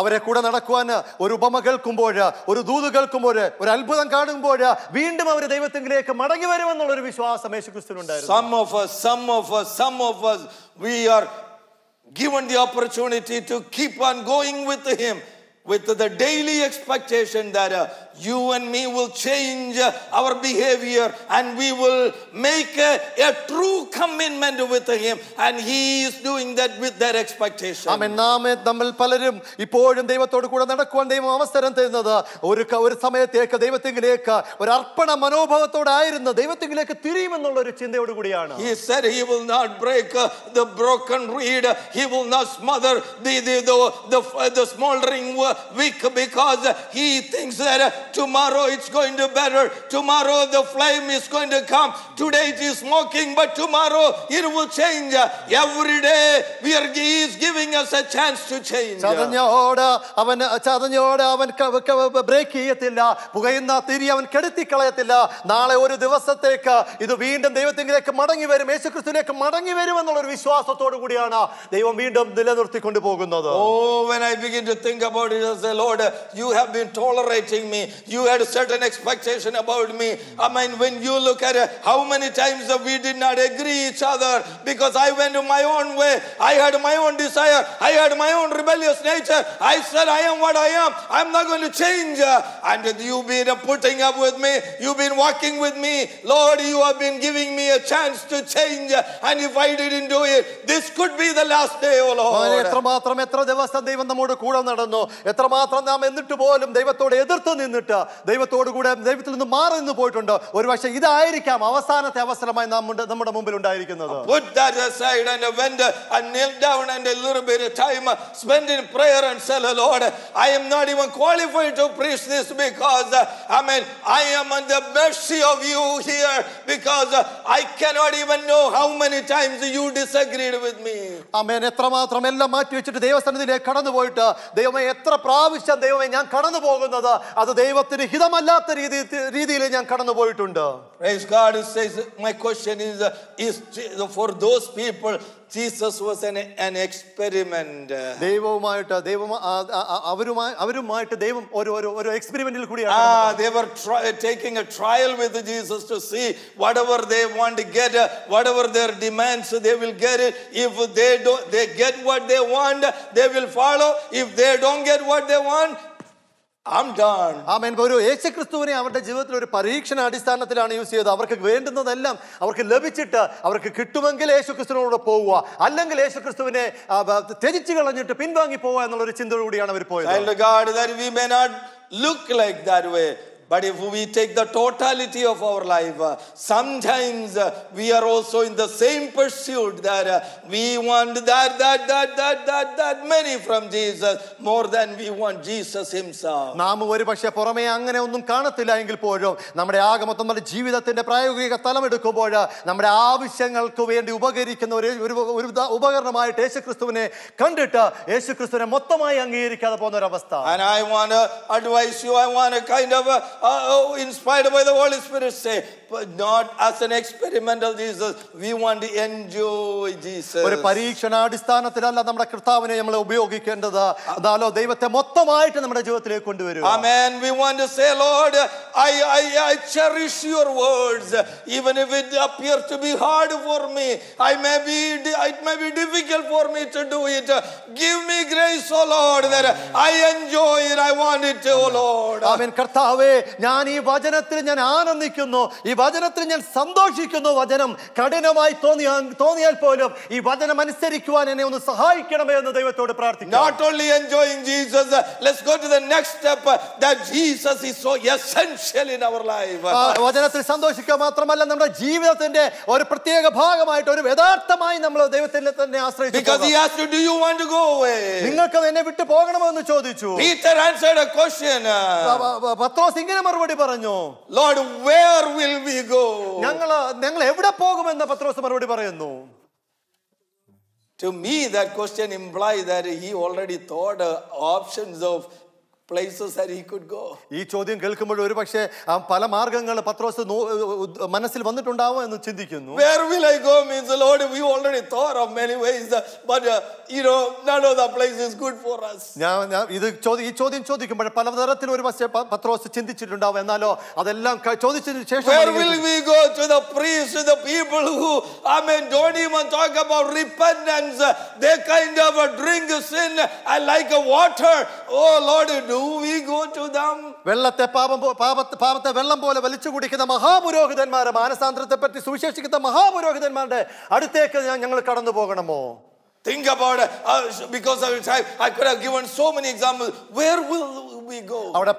S2: അവരെ കൂടെ നടക്കുവാൻ ഒരു ഉപമ കേൾക്കുമ്പോൾ ഒരു ദൂത് കേൾക്കുമ്പോൾ ഒരു അത്ഭുതം കാണുമ്പോൾ വീണ്ടും അവർ ദൈവത്തിലേക്ക് മടങ്ങി വരുമെന്നുള്ളൊരു
S1: വിശ്വാസം യേശുക്രിസ്തുവിനുണ്ടായിരുന്നു Given the opportunity to keep on going with him with the daily expectation that uh, you and me will change uh, our behavior and we will make uh, a true commitment with him and he is doing that with that
S2: expectation ആമേൻ നാം നമ്മൾ പലരും ഇപ്പോഴും ദൈവത്തോട് കൂടെ നടക്കുവാൻ ദൈവം അവസരം തരുന്നത് ഒരു ഒരു സമയത്തേക്ക് ദൈവത്തിങ്കിലേക്ക് ഒരു അർപ്പണ മനോഭാവത്തോടായിരുന്നു ദൈവത്തിങ്കിലേക്ക്
S1: തിരിയുമെന്നുള്ള ഒരു ചിന്തയോട് കൂടിയാണ് he said he will not break uh, the broken reed he will not smother the the the, the, the smoldering uh, weak because he thinks that uh, tomorrow it's going to be better. Tomorrow the flame is going to come. Today it is smoking, but tomorrow it will change. Every day we are, he is giving us a chance to change.
S2: പുകയുന്ന തിരി അവൻ കെടുത്തി കളയത്തില്ല നാളെ ഒരു ദിവസത്തേക്ക് ഇത് വീണ്ടും ദൈവത്തിലേക്ക് മടങ്ങി വരും യേശുക്രിസ്തുവിലേക്ക് മടങ്ങി വരും എന്നുള്ള ഒരു വിശ്വാസത്തോടു കൂടിയാണ്
S1: ദൈവം വീണ്ടും നിലനിർത്തിക്കൊണ്ട് പോകുന്നത് oh when I begin to think about and say, Lord, you have been tolerating me. You had a certain expectation about me. I mean, when you look at uh, how many times we did not agree each other because I went my own way. I had my own desire. I had my own rebellious nature. I said, I am what I am. I'm not going to change. And you've been putting up with me. You've been walking with me. Lord, you have been giving me a chance to change. And if I didn't do it, this could be the last day, oh
S2: Lord. എത്ര ദിവസം ദൈവം കൂടെ നടന്നു എത്രമാത്രം നാം എന്നിട്ട് പോലും ദൈവത്തോട് എതിർത്ത് നിന്നിട്ട് ദൈവത്തോട് കൂടെ ദൈവത്തിൽ നിന്ന് മാറി നിന്ന് പോയിട്ടുണ്ട് ഒരുപക്ഷെ ഇതായിരിക്കാം അവസാനത്തെ അവസരമായി നാം നമ്മുടെ മുമ്പിൽ ഉണ്ടായിരിക്കുന്നത്
S1: Put that aside and went and knelt down and a little bit of time spent in prayer and say, Lord, I am not even qualified to preach this because, I mean, I am on the mercy of you here because I cannot even know how many times you disagreed with me.
S2: അമേൻ എത്രമാത്രം എല്ലാം മാറ്റി വെച്ചിട്ട് ദൈവസ്ഥാനത്തിലേക്ക് കടന്നു പോയിട്ട് ദൈവമേ എത്ര പ്രാവശ്യം ദൈവമേ ഞാൻ കടന്നു പോകുന്നത്
S1: അത് ദൈവത്തിന് ഹിതമല്ലാത്ത രീതി രീതിയിൽ ഞാൻ കടന്നു പോയിട്ടുണ്ട് Praise God says my question is is for those people Jesus was an experiment.
S2: ദൈവവുമായിട്ട് ദൈവം അവരുമായി അവരുമായിട്ട് ദൈവം ഒരു ഒരു ഒരു
S1: എക്സ്പെരിമെന്റിൽ കൂടിയാണ് ah they were taking a trial with Jesus to see whatever they want to get whatever their demands they will get it if they don't they get what they want they will follow if they don't get what they want
S2: ആമേൻ യേശുക്രിസ്തുവിനെ അവരുടെ ജീവിതത്തിൽ ഒരു പരീക്ഷണ അടിസ്ഥാനത്തിലാണ് use ചെയ്തത് അവർക്ക് വേണ്ടുന്നതെല്ലാം അവർക്ക് ലഭിച്ചിട്ട് അവർക്ക് കിട്ടുമെങ്കിൽ യേശുക്രിസ്തുവിനോട് പോവുക അല്ലെങ്കിൽ യേശുക്രിസ്തുവിനെ
S1: തെജിച്ചു കളഞ്ഞിട്ട് പിൻവാങ്ങി പോവുക ചിന്ത ചിന്തയോടുകൂടിയാണ് അവർ പോയത് But if we take the totality of our life, uh, sometimes uh, we are also in the same pursuit that uh, we want that, that, that, that, that, that many from Jesus more than we want Jesus Himself. നാം ഒരു പക്ഷേ
S2: പുറമേ അങ്ങനെ ഒന്നും കാണത്തില്ല പോലും നമ്മുടെ ആകെ നമ്മുടെ ജീവിതത്തിന്റെ പ്രായോഗിക തലം എടുക്കുമ്പോൾ നമ്മുടെ ആവശ്യങ്ങൾക്ക് വേണ്ടി ഉപകരിക്കുന്ന ഒരു ഒരു ഉപകരണമായിട്ട് യേശുക്രിസ്തുവിനെ
S1: കണ്ടിട്ട് യേശുക്രിസ്തുവിനെ മൊത്തമായി അംഗീകരിക്കാതെ പോകുന്ന ഒരു അവസ്ഥ And I want to advise you, I want kind of uh, uh, inspired by the Holy Spirit, say, not as an experimental Jesus. We want to enjoy Jesus. ഒരു
S2: പരീക്ഷണാടിസ്ഥാനത്തിലല്ല നമ്മുടെ കർത്താവിനെ നമ്മൾ
S1: ഉപയോഗിക്കേണ്ടത്
S2: അതാലോ ദൈവത്തെ മൊത്തമായിട്ട് നമ്മുടെ ജീവിതത്തിലേക്ക് കൊണ്ടുവരും Amen.
S1: we want to say lord i i i cherish your words even if it appears to be hard for me i may be it may be difficult for me to do it give me grace oh lord that i enjoy it i want it oh lord
S2: Amen. കർത്താവേ ഞാൻ ഈ വചനത്തിൽ ഞാൻ ആനന്ദിക്കുന്നു ഈ വചനത്തിൽ ഞാൻ സന്തോഷിക്കുന്നു വചനം കഠിനമായി തോന്നിയാൽ തോന്നിയാൽ പോലും ഈ വചനം അനുസരിക്കുവാൻ എന്നെ ഒന്ന് സഹായിക്കണമേ
S1: എന്ന് ദൈവത്തോട് പ്രാർത്ഥിക്കുന്നു
S2: വചനത്തിൽ സന്തോഷിക്കുക മാത്രമല്ല നമ്മുടെ ജീവിതത്തിന്റെ ഒരു പ്രത്യേക ഭാഗമായിട്ട് ഒരു യഥാർത്ഥമായി നമ്മൾ ദൈവത്തിൽ തന്നെ ആശ്രയിച്ചു നിങ്ങൾക്ക് എന്നെ വിട്ടു പോകണമോ എന്ന് ചോദിച്ചു പത്രോസ് ഇങ്ങനെ മറുപടി പറഞ്ഞു Lord where will we go ഞങ്ങൾ ഞങ്ങൾ
S1: എവിടെ പോകുമെന്ന് പത്രോസ് മറുപടി പറയുന്നു To me, that question implies that he already thought uh, options of ഈ
S2: ചോദ്യം കേൾക്കുമ്പോൾ ഒരു പക്ഷേ പല മാർഗങ്ങൾ പത്രോസ് മനസ്സിൽ വന്നിട്ടുണ്ടാവും എന്ന് ചിന്തിക്കുന്നു Where
S1: will I go means the Lord we already thought of many ways but uh, you know none of the place is good for us ഞാൻ ഇത്
S2: ഈ ചോദ്യം ചോദിക്കുമ്പോൾ പല തരത്തിൽ ഒരു പക്ഷേ പത്രോസ് ചിന്തിച്ചിട്ടുണ്ടാവും എന്നാലോ അതെല്ലാം ചോദിച്ചതിന് ശേഷം Where will
S1: we go to the priest, to the people who I mean don't even talk about repentance they kind of drink sin and like a water oh Lord do we go to them?
S2: വെള്ളത്തെ പാപം പാപത്തെ വെള്ളം പോലെ വലിച്ചു കുടിക്കുന്ന മഹാപുരോഹിതന്മാരെ മാനസാന്തരത്തെ പറ്റി സുവിശേഷിക്കുന്ന മഹാപുരോഹിതന്മാരുടെ അടുത്തേക്ക് ഞങ്ങൾ കടന്നു പോകണമോ Think about it.
S1: Uh, because of time, I could have given
S2: so many examples. Where will we go. Peter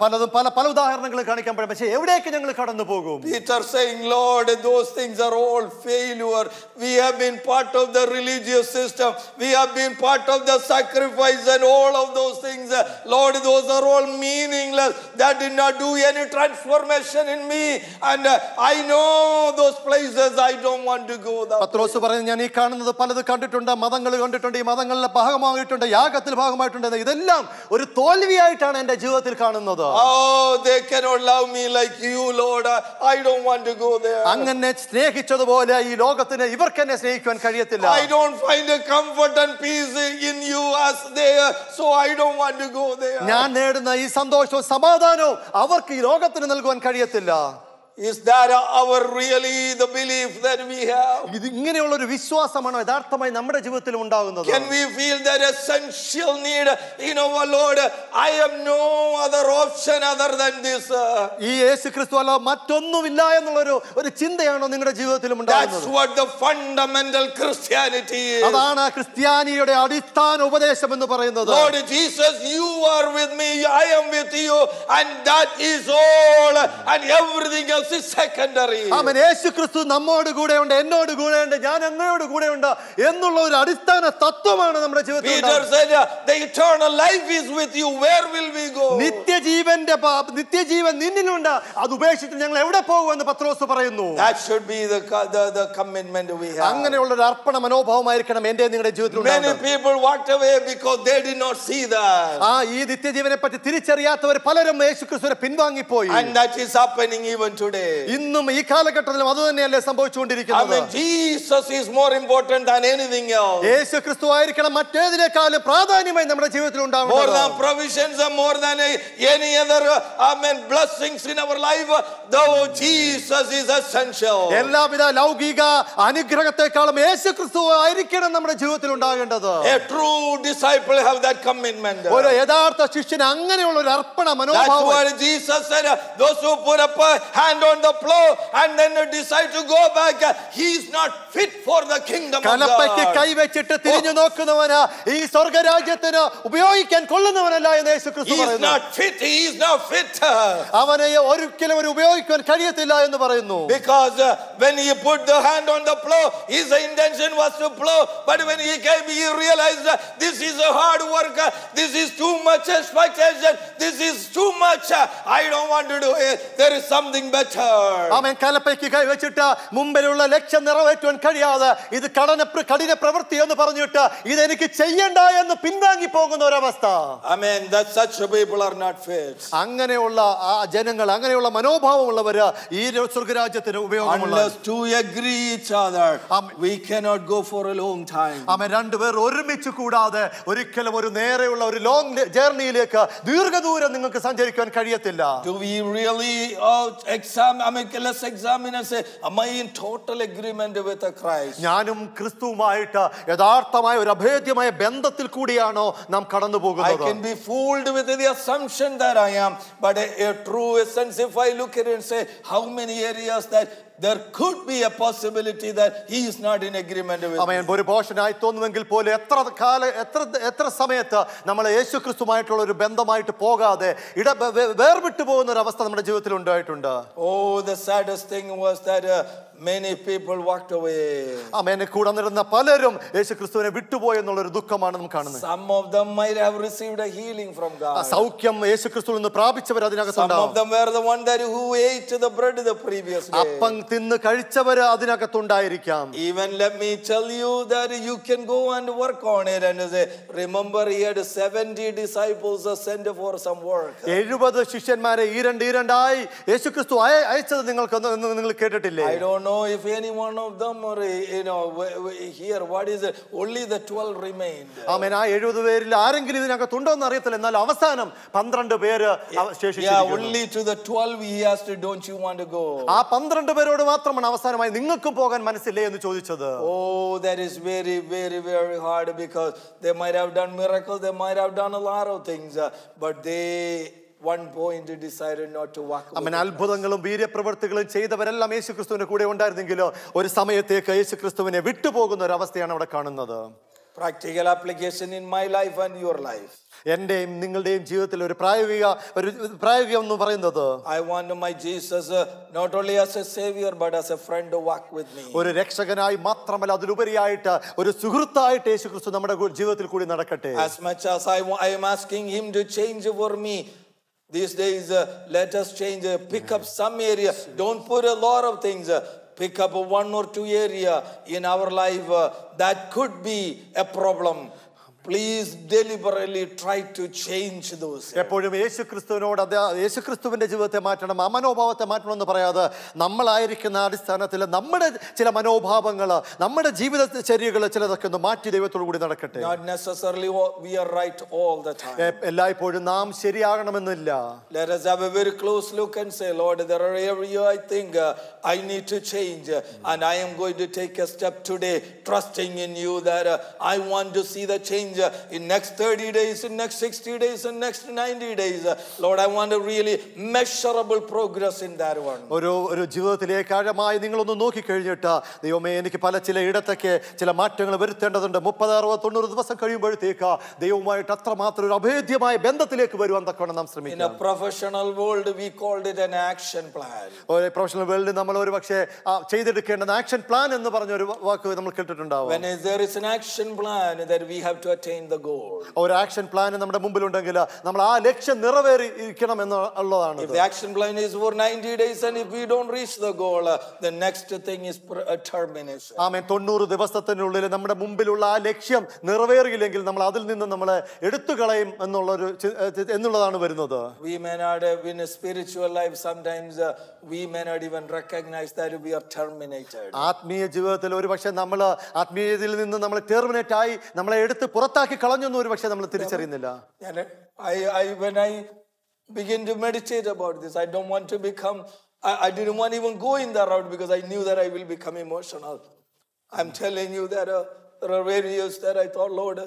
S1: saying Lord those things are all failure we have been part of the religious system we have been part of the sacrifice and all of those things Lord those are all meaningless that did not do any transformation in me and uh, I know those places I don't want to go that
S2: പത്രോസ് പറയുന്നു ഞാൻ ഈ കാണുന്നത് പലത് കണ്ടിട്ടുണ്ട് മതങ്ങൾ കണ്ടിട്ടുണ്ട് ഈ മതങ്ങളിലെ ഭാഗമായിട്ടുണ്ട് യാഗത്തിൽ ഭാഗമായിട്ടുണ്ട് ഇതെല്ലാം ഒരു തോൽവിയായിട്ടാണ് എൻ്റെ ജീവിതം ദൈവത്തിൽ കാണുന്നത് oh
S1: they cannot love me like you lord i don't want to go there അങ്ങനെ
S2: സ്നേഹിച്ചതുപോലെ ഈ ലോകത്തിന് ഇവർക്ക് എന്നെ സ്നേഹിക്കാൻ കഴിയത്തില്ല i don't find a comfort and peace in
S1: you as there so i don't want to go there ഞാൻ
S2: നേടുന്ന ഈ സന്തോഷവും സമാധാനവും അവർക്ക് ഈ ലോകത്തിന് നൽകുവാൻ കഴിയത്തില്ല is that our really the belief that we have? ഇങ്ങനെയുള്ള
S1: Can we feel that essential need in our Lord? I have no other option other than this. Uh, That's what the fundamental Christianity is. Lord Jesus, you are with me, I am with you and that is all and everything else Jesus is secondary. അവൻ
S2: യേശുക്രിസ്തു നമ്മോട് കൂടെ ഉണ്ട് എന്നോട് കൂടെ ഉണ്ട് ഞാൻ എന്നോട് കൂടെയുണ്ട് എന്നുള്ള ഒരു അടിസ്ഥാന തത്വമാണ് നമ്മുടെ ജീവിതത്തിൽ Peter
S1: said the eternal life is with you where will we go? നിത്യജീവന്റെ നിത്യജീവൻ നിന്നിലുണ്ട് അത് ഉപേക്ഷിച്ച് ഞങ്ങൾ എവിടെ പോകും എന്ന് പത്രോസ് പറയുന്നു that should be the
S2: the commitment we have have. അങ്ങനെയുള്ള ഒരു അർപ്പണ മനോഭാവമായിരിക്കണം എൻ്റെ നിങ്ങളുടെ ജീവിതത്തിൽ Many
S1: people walked
S2: away because they did not see that. ആ ഈ നിത്യജീവനെ പറ്റി തിരിച്ചറിയാത്തവർ പലരും യേശുക്രിസ്തുവിനെ പിൻവാങ്ങി പോയി And that is happening even today. ഇന്നും ഈ കാലഘട്ടത്തിലും അത് തന്നെയല്ലേ സംഭവിച്ചുകൊണ്ടിരിക്കുന്നത്
S1: യേശു ക്രിസ്തു ആയിരിക്കണം മറ്റേതിനേക്കാളും പ്രാധാന്യമായി നമ്മുടെ ജീവിതത്തിൽ ഉണ്ടാവണം എല്ലാവിധ ലൗകിക
S2: അനുഗ്രഹത്തെക്കാളും യേശു ക്രിസ്തു ആയിരിക്കണം നമ്മുടെ ജീവിതത്തിൽ ഉണ്ടാകേണ്ടത് ഒരു യഥാർത്ഥ ശിഷ്യൻ അങ്ങനെയുള്ള ഒരു അർപ്പണ മനോഭാവം
S1: hand on the plow and then decide to go back, he is not fit for the kingdom of God. Oh. He is
S2: not fit. He
S1: is not fit. because uh, when he put the hand on the plow his intention was to plow but when he came he realized this is a hard work this is too much expectation this is too much i don't want to do it there is something better better. അവൻ കലപ്പയ്ക്ക് കൈവച്ചിട്ട് മുമ്പിലുള്ള
S2: ലക്ഷ്യം നിറവേറ്റുവാൻ കഴിയാതെ ഇത് കടന കഠിന പ്രവൃത്തി എന്ന് പറഞ്ഞിട്ട് ഇത് എനിക്ക് ചെയ്യണ്ട എന്ന് പിന്താങ്ങി പോകുന്ന ഒരവസ്ഥ ആമേൻ that such people are not fit അങ്ങനെയുള്ള ആ ജനങ്ങൾ അങ്ങനെയുള്ള മനോഭാവമുള്ളവർ ഈ സ്വർഗ്ഗരാജ്യത്തിന് ഉപയോഗമുള്ള unless two agree each other we cannot go for a long time ആമേൻ രണ്ടുപേർ ഒരുമിച്ച് കൂടാതെ ഒരിക്കലും ഒരു നേരെയുള്ള ഒരു ലോങ് ജേർണിയിലേക്ക് ദീർഘദൂരം നിങ്ങൾക്ക് സഞ്ചരിക്കാൻ കഴിയത്തില്ല
S1: do we really oh, I am I in total agreement with Christ?
S2: ഞാനും ക്രിസ്തുവുമായിട്ട് യഥാർത്ഥമായ ഒരു അഭേദ്യമായ ബന്ധത്തിൽ
S1: കൂടിയാണോ നാം I can be fooled with the assumption that I am, but a, a true essence, if I look at it and say, how many areas that there could be a possibility that he is not in agreement with അവൻ ഒരു ബോഷനായി തോന്നുമെങ്കിൽ പോലും എത്ര കാല എത്ര
S2: എത്ര സമയത്ത് നമ്മൾ യേശു ക്രിസ്തുമായിട്ടുള്ള ഒരു ബന്ധമായിട്ട് പോകാതെ ഇട വേർവിട്ട് പോകുന്ന ഒരു അവസ്ഥ നമ്മുടെ ജീവിതത്തിൽ ഉണ്ടായിട്ടുണ്ട് oh the saddest thing was that many people walked away amen കൂടെ നടന്ന പലരും യേശുക്രിസ്തുവിനെ വിട്ടുപോയി എന്നുള്ള ഒരു ദുഃഖമാണ് നാം കാണുന്നത്
S1: some of them might have received a healing from god
S2: സൗഖ്യം യേശുക്രിസ്തുവിൽ നിന്ന് പ്രാപിച്ചവർ അതിനകത്തുണ്ടാവും some of
S1: them were the one that who ate the bread the previous day അപ്പം
S2: തിന്ന് കഴിച്ചവർ അതിനകത്തുണ്ടായിരിക്കാം
S1: even let me tell you that you can go and work on it and say remember he had 70 disciples send for some work
S2: 70 ശിഷ്യന്മാരെ ഈ രണ്ട് ഈ രണ്ടായി യേശുക്രിസ്തു അയച്ചത് നിങ്ങൾക്ക് നിങ്ങൾ കേട്ടിട്ടില്ലേ I
S1: don't know if any one of them or you know hear what is only the 12 remind
S2: amen ആ 70 പേരിൽ ആരെങ്കിലും ഇതിനകത്തുണ്ടോ എന്ന് അറിയത്തില്ല എന്നാൽ അവസാനം 12 പേര് ശേഷിച്ചിരിക്കുന്നു yeah only
S1: to the 12 he has to don't you want to go
S2: ആ 12 പേര് ഭാര്യയോട് മാത്രമാണ് അവസാനമായി നിങ്ങൾക്കും പോകാൻ
S1: മനസ്സില്ലേ എന്ന് ചോദിച്ചത് oh that is very very very hard because they might have done miracle they might have done a lot of things but they
S2: അത്ഭുതങ്ങളും വീര്യപ്രവർത്തികളും ചെയ്തവരെല്ലാം യേശുക്രിസ്തുവിന്റെ കൂടെ ഉണ്ടായിരുന്നെങ്കിലോ ഒരു സമയത്തേക്ക് യേശുക്രിസ്തുവിനെ വിട്ടുപോകുന്ന ഒരു അവസ്ഥയാണ് അവിടെ കാണുന്നത്
S1: practical application in my life and your life എന്റെയും നിങ്ങളുടെയും ജീവിതത്തിൽ ഒരു പ്രായോഗിക ഒരു പ്രായോഗികം എന്ന് പറയുന്നത് I want my Jesus not only as a saviour but as a friend to walk with me
S2: ഒരു രക്ഷകനായി മാത്രമല്ല അതിലുപരിയായിട്ട് ഒരു സുഹൃത്തായിട്ട് യേശുക്രിസ്തു നമ്മുടെ ജീവിതത്തിൽ കൂടി നടക്കട്ടെ
S1: as much as I I am asking him to change for me These days, uh, let us change, uh, pick up some area. Don't put a lot of things. Uh, pick up one or two area in our life uh, that could be a problem Please deliberately try to change those. എപ്പോഴും യേശുക്രിസ്തുവിനോട് യേശുക്രിസ്തുവിന്റെ
S2: ജീവിതത്തെ മാറ്റണം ആ മനോഭാവത്തെ മാറ്റണം എന്ന് പറയാതെ നമ്മളായിരിക്കുന്ന അടിസ്ഥാനത്തിൽ നമ്മുടെ ചില മനോഭാവങ്ങൾ നമ്മുടെ ജീവിത ചര്യകൾ ചിലതൊക്കെ ഒന്ന് മാറ്റി ദൈവത്തോടു കൂടി നടക്കട്ടെ Not
S1: necessarily we are right all the time. എല്ലായ്പ്പോഴും നാം ശരിയാകണമെന്നില്ല Let us have a very close look and say, Lord, there are area I think uh, I need to change uh, and I am going to take a step today trusting in you that uh, I want to see the change change in next 30 days, in next 60 days, in next 90 days. Lord, I want a really measurable progress in that one.
S2: ഒരു ഒരു ജീവിതത്തിലെ കാര്യമായി നിങ്ങളൊന്ന് നോക്കിക്കഴിഞ്ഞിട്ട് ദൈവമേ എനിക്ക് പല ചില ഇടത്തൊക്കെ ചില മാറ്റങ്ങൾ വരുത്തേണ്ടതുണ്ട് മുപ്പത് അറുപത് തൊണ്ണൂറ് ദിവസം കഴിയുമ്പോഴത്തേക്ക് ദൈവവുമായിട്ട് അത്രമാത്രം ഒരു അഭേദ്യമായ ബന്ധത്തിലേക്ക് വരുവാൻ തക്കവണ്ണം നാം ശ്രമിക്കുക
S1: professional world we called it an action plan
S2: ഒരു പ്രൊഫഷണൽ വേൾഡ് നമ്മൾ ഒരു പക്ഷേ ചെയ്തെടുക്കേണ്ടത് ആക്ഷൻ പ്ലാൻ എന്ന് പറഞ്ഞ ഒരു വാക്ക് നമ്മൾ കേട്ടിട്ടുണ്ടാവും when there
S1: is an action plan that we have to attend the goal.
S2: If the
S1: action plan is for 90 days and if we don't reach the goal, the next thing is uh, termination.
S2: We
S1: may not have been a spiritual life sometimes. Uh, we may not even recognize that we are terminated.
S2: Atmiya jivathil oru pashe nammala atmiya jilil nindu nammala terminate ay nammala eduthu പുറത്താക്കി കളഞ്ഞൊന്നും ഒരു പക്ഷേ നമ്മൾ തിരിച്ചറിയുന്നില്ല
S1: ഞാൻ I when I begin to meditate about this. I don't want to become, I, I didn't want even go in that route because I knew that I will become emotional. I'm telling you that uh, there are various that I thought, Lord,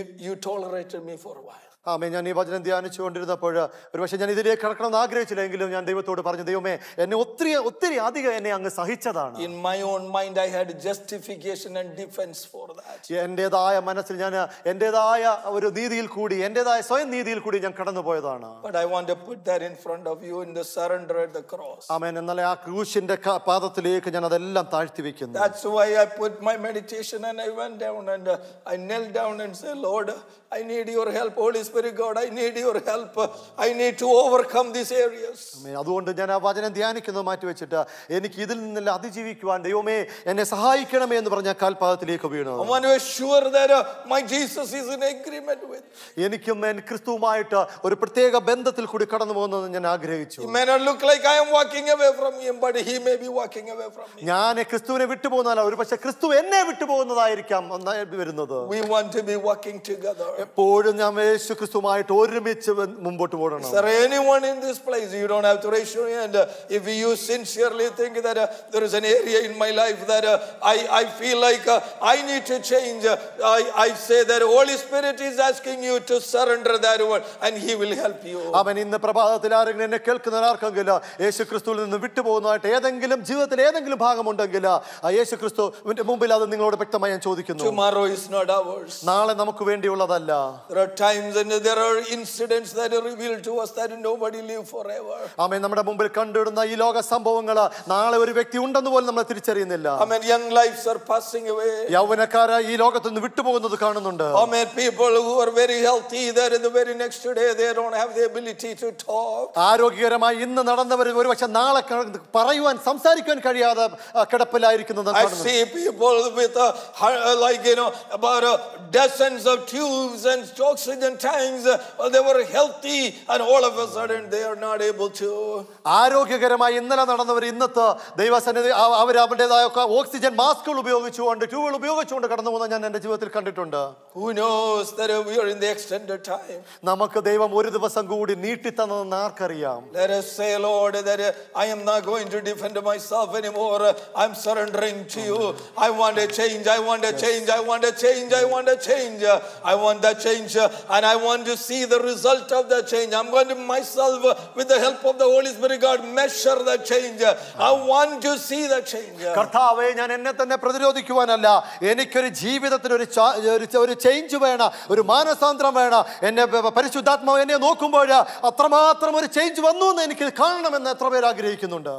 S1: if you tolerated me for a while.
S2: ആമേ ഞാൻ ഈ വചനം ധ്യാനിച്ചു കൊണ്ടിരുന്നപ്പോൾ ഒരുപക്ഷെ ഞാൻ ഇതിലേക്ക് കടക്കണമെന്ന് ആഗ്രഹിച്ചില്ല എങ്കിലും ഞാൻ ദൈവത്തോട് പറഞ്ഞു ദൈവമേ എന്നെ ഒത്തിരി ഒത്തിരി അധികം എന്നെ അങ്ങ് സഹിച്ചതാണ്
S1: in my own mind I had justification and defence for
S2: that എൻ്റെതായ മനസ്സിൽ ഞാൻ എൻ്റെതായ ഒരു നീതിയിൽ കൂടി എൻ്റെതായ സ്വയം നീതിയിൽ കൂടി ഞാൻ കടന്നുപോയതാണ്
S1: but I want to put that in front of you in the surrender at the cross
S2: amen എന്നാൽ ആ ക്രൂശിന്റെ പാദത്തിലേക്ക് ഞാൻ അതെല്ലാം താഴ്ത്തി വെക്കുന്നു
S1: that's why I put my meditation and I went down and I kneel down and say Lord I need your help, Holy Spirit God. I need your help. I need to overcome these
S2: areas. അതുകൊണ്ട് ഞാൻ ആ വചനം ധ്യാനിക്കുന്നത് മാറ്റി വെച്ചിട്ട് എനിക്ക് ഇതിൽ നിന്നെല്ലാം അതിജീവിക്കുവാൻ ദൈവമേ എന്നെ സഹായിക്കണമേ എന്ന് പറഞ്ഞ കാൽപാദത്തിലേക്ക് വീണു uh, എനിക്കും എൻ ക്രിസ്തുവുമായിട്ട് ഒരു പ്രത്യേക ബന്ധത്തിൽ കൂടി കടന്നു പോകുന്നത് ഞാൻ ആഗ്രഹിച്ചു ഞാൻ ക്രിസ്തുവിനെ വിട്ടുപോകുന്നതല്ല ഒരു പക്ഷെ ക്രിസ്തു എന്നെ വിട്ടുപോകുന്നതായിരിക്കാം വരുന്നത്
S1: എപ്പോഴും ഞാൻ യേശു
S2: ക്രിസ്തുവുമായിട്ട് ഒരുമിച്ച് മുമ്പോട്ട് പോകണം Is there
S1: anyone in this place? You don't have to raise your hand. Uh, if you sincerely think that uh, there is an area in my life that uh, I, I feel like uh, I need to change, uh, I, I say that Holy Spirit is asking you to surrender that one and He will help you. അവൻ ഇന്ന് പ്രഭാതത്തിൽ ആരെങ്കിലും എന്നെ
S2: കേൾക്കുന്ന ആർക്കെങ്കിലും യേശു ക്രിസ്തുവിൽ നിന്ന് വിട്ടുപോകുന്നതായിട്ട് ഏതെങ്കിലും ജീവിതത്തിൽ ഏതെങ്കിലും ഭാഗമുണ്ടെങ്കിൽ ആ യേശു ക്രിസ്തു മുമ്പിൽ അത് നിങ്ങളോട് വ്യക്തമായി ഞാൻ ചോദിക്കുന്നു നാളെ നമുക്ക് വേണ്ടിയുള്ളതല്ല മാത്രമല്ല
S1: there are times and there are incidents that are revealed
S2: to us that nobody live forever ആമേൻ നമ്മുടെ മുമ്പിൽ കണ്ടിടുന്ന ഈ ലോക സംഭവങ്ങൾ നാളെ ഒരു വ്യക്തി ഉണ്ടെന്ന് പോലും നമ്മൾ തിരിച്ചറിയുന്നില്ല ആമേൻ young lives
S1: are passing away
S2: യൗവനക്കാര ഈ ലോകത്തു നിന്ന് വിട്ടുപോകുന്നത് കാണുന്നുണ്ട് ആമേൻ
S1: people who are very healthy there in the very next day they don't have the ability to talk ആരോഗ്യകരമായി
S2: ഇന്ന് നടന്നവർ ഒരുപക്ഷെ നാളെ പറയുവാൻ സംസാരിക്കാൻ കഴിയാതെ കിടപ്പിലായിരിക്കുന്നത് I
S1: see people with a, like you know about a dozens of tubes tubes and oxygen tanks. Well, they were healthy, and all of a sudden they are not able
S2: to. ആരോഗ്യകരമായി ഇന്നലെ നടന്നവർ ഇന്നത്തെ ദൈവസന്നിധി അവർ അവരുടേതായ oxygen മാസ്കുകൾ ഉപയോഗിച്ചുകൊണ്ട് ട്യൂബുകൾ ഉപയോഗിച്ചുകൊണ്ട് കടന്നു പോകുന്നത് ഞാൻ എൻ്റെ ജീവിതത്തിൽ കണ്ടിട്ടുണ്ട് Who knows that
S1: we are in the extended time?
S2: നമുക്ക് ദൈവം ഒരു ദിവസം കൂടി നീട്ടിത്തന്നതെന്ന് ആർക്കറിയാം
S1: Let us say, Lord, that uh, I am not going to defend myself anymore. I'm surrendering to you. I want a change. I want a change. I want a change. I want a change. I want that change. Uh, and I want to see the result of that change. I'm going to myself, uh, with the help of the Holy Spirit, God, measure that change. I ah. want to see that change. കർത്താവെ ഞാൻ
S2: എന്നെ തന്നെ പ്രതിരോധിക്കുവാനല്ല എനിക്കൊരു ജീവിതത്തിൽ ഒരു ഒരു change വേണം ഒരു മാനസാന്തരം വേണം എന്നെ പരിശുദ്ധാത്മാവ് എന്നെ നോക്കുമ്പോൾ അത്രമാത്രം ഒരു ചേഞ്ച് വന്നു എന്ന് എനിക്ക് കാണണമെന്ന് എത്ര പേർ ആഗ്രഹിക്കുന്നുണ്ട്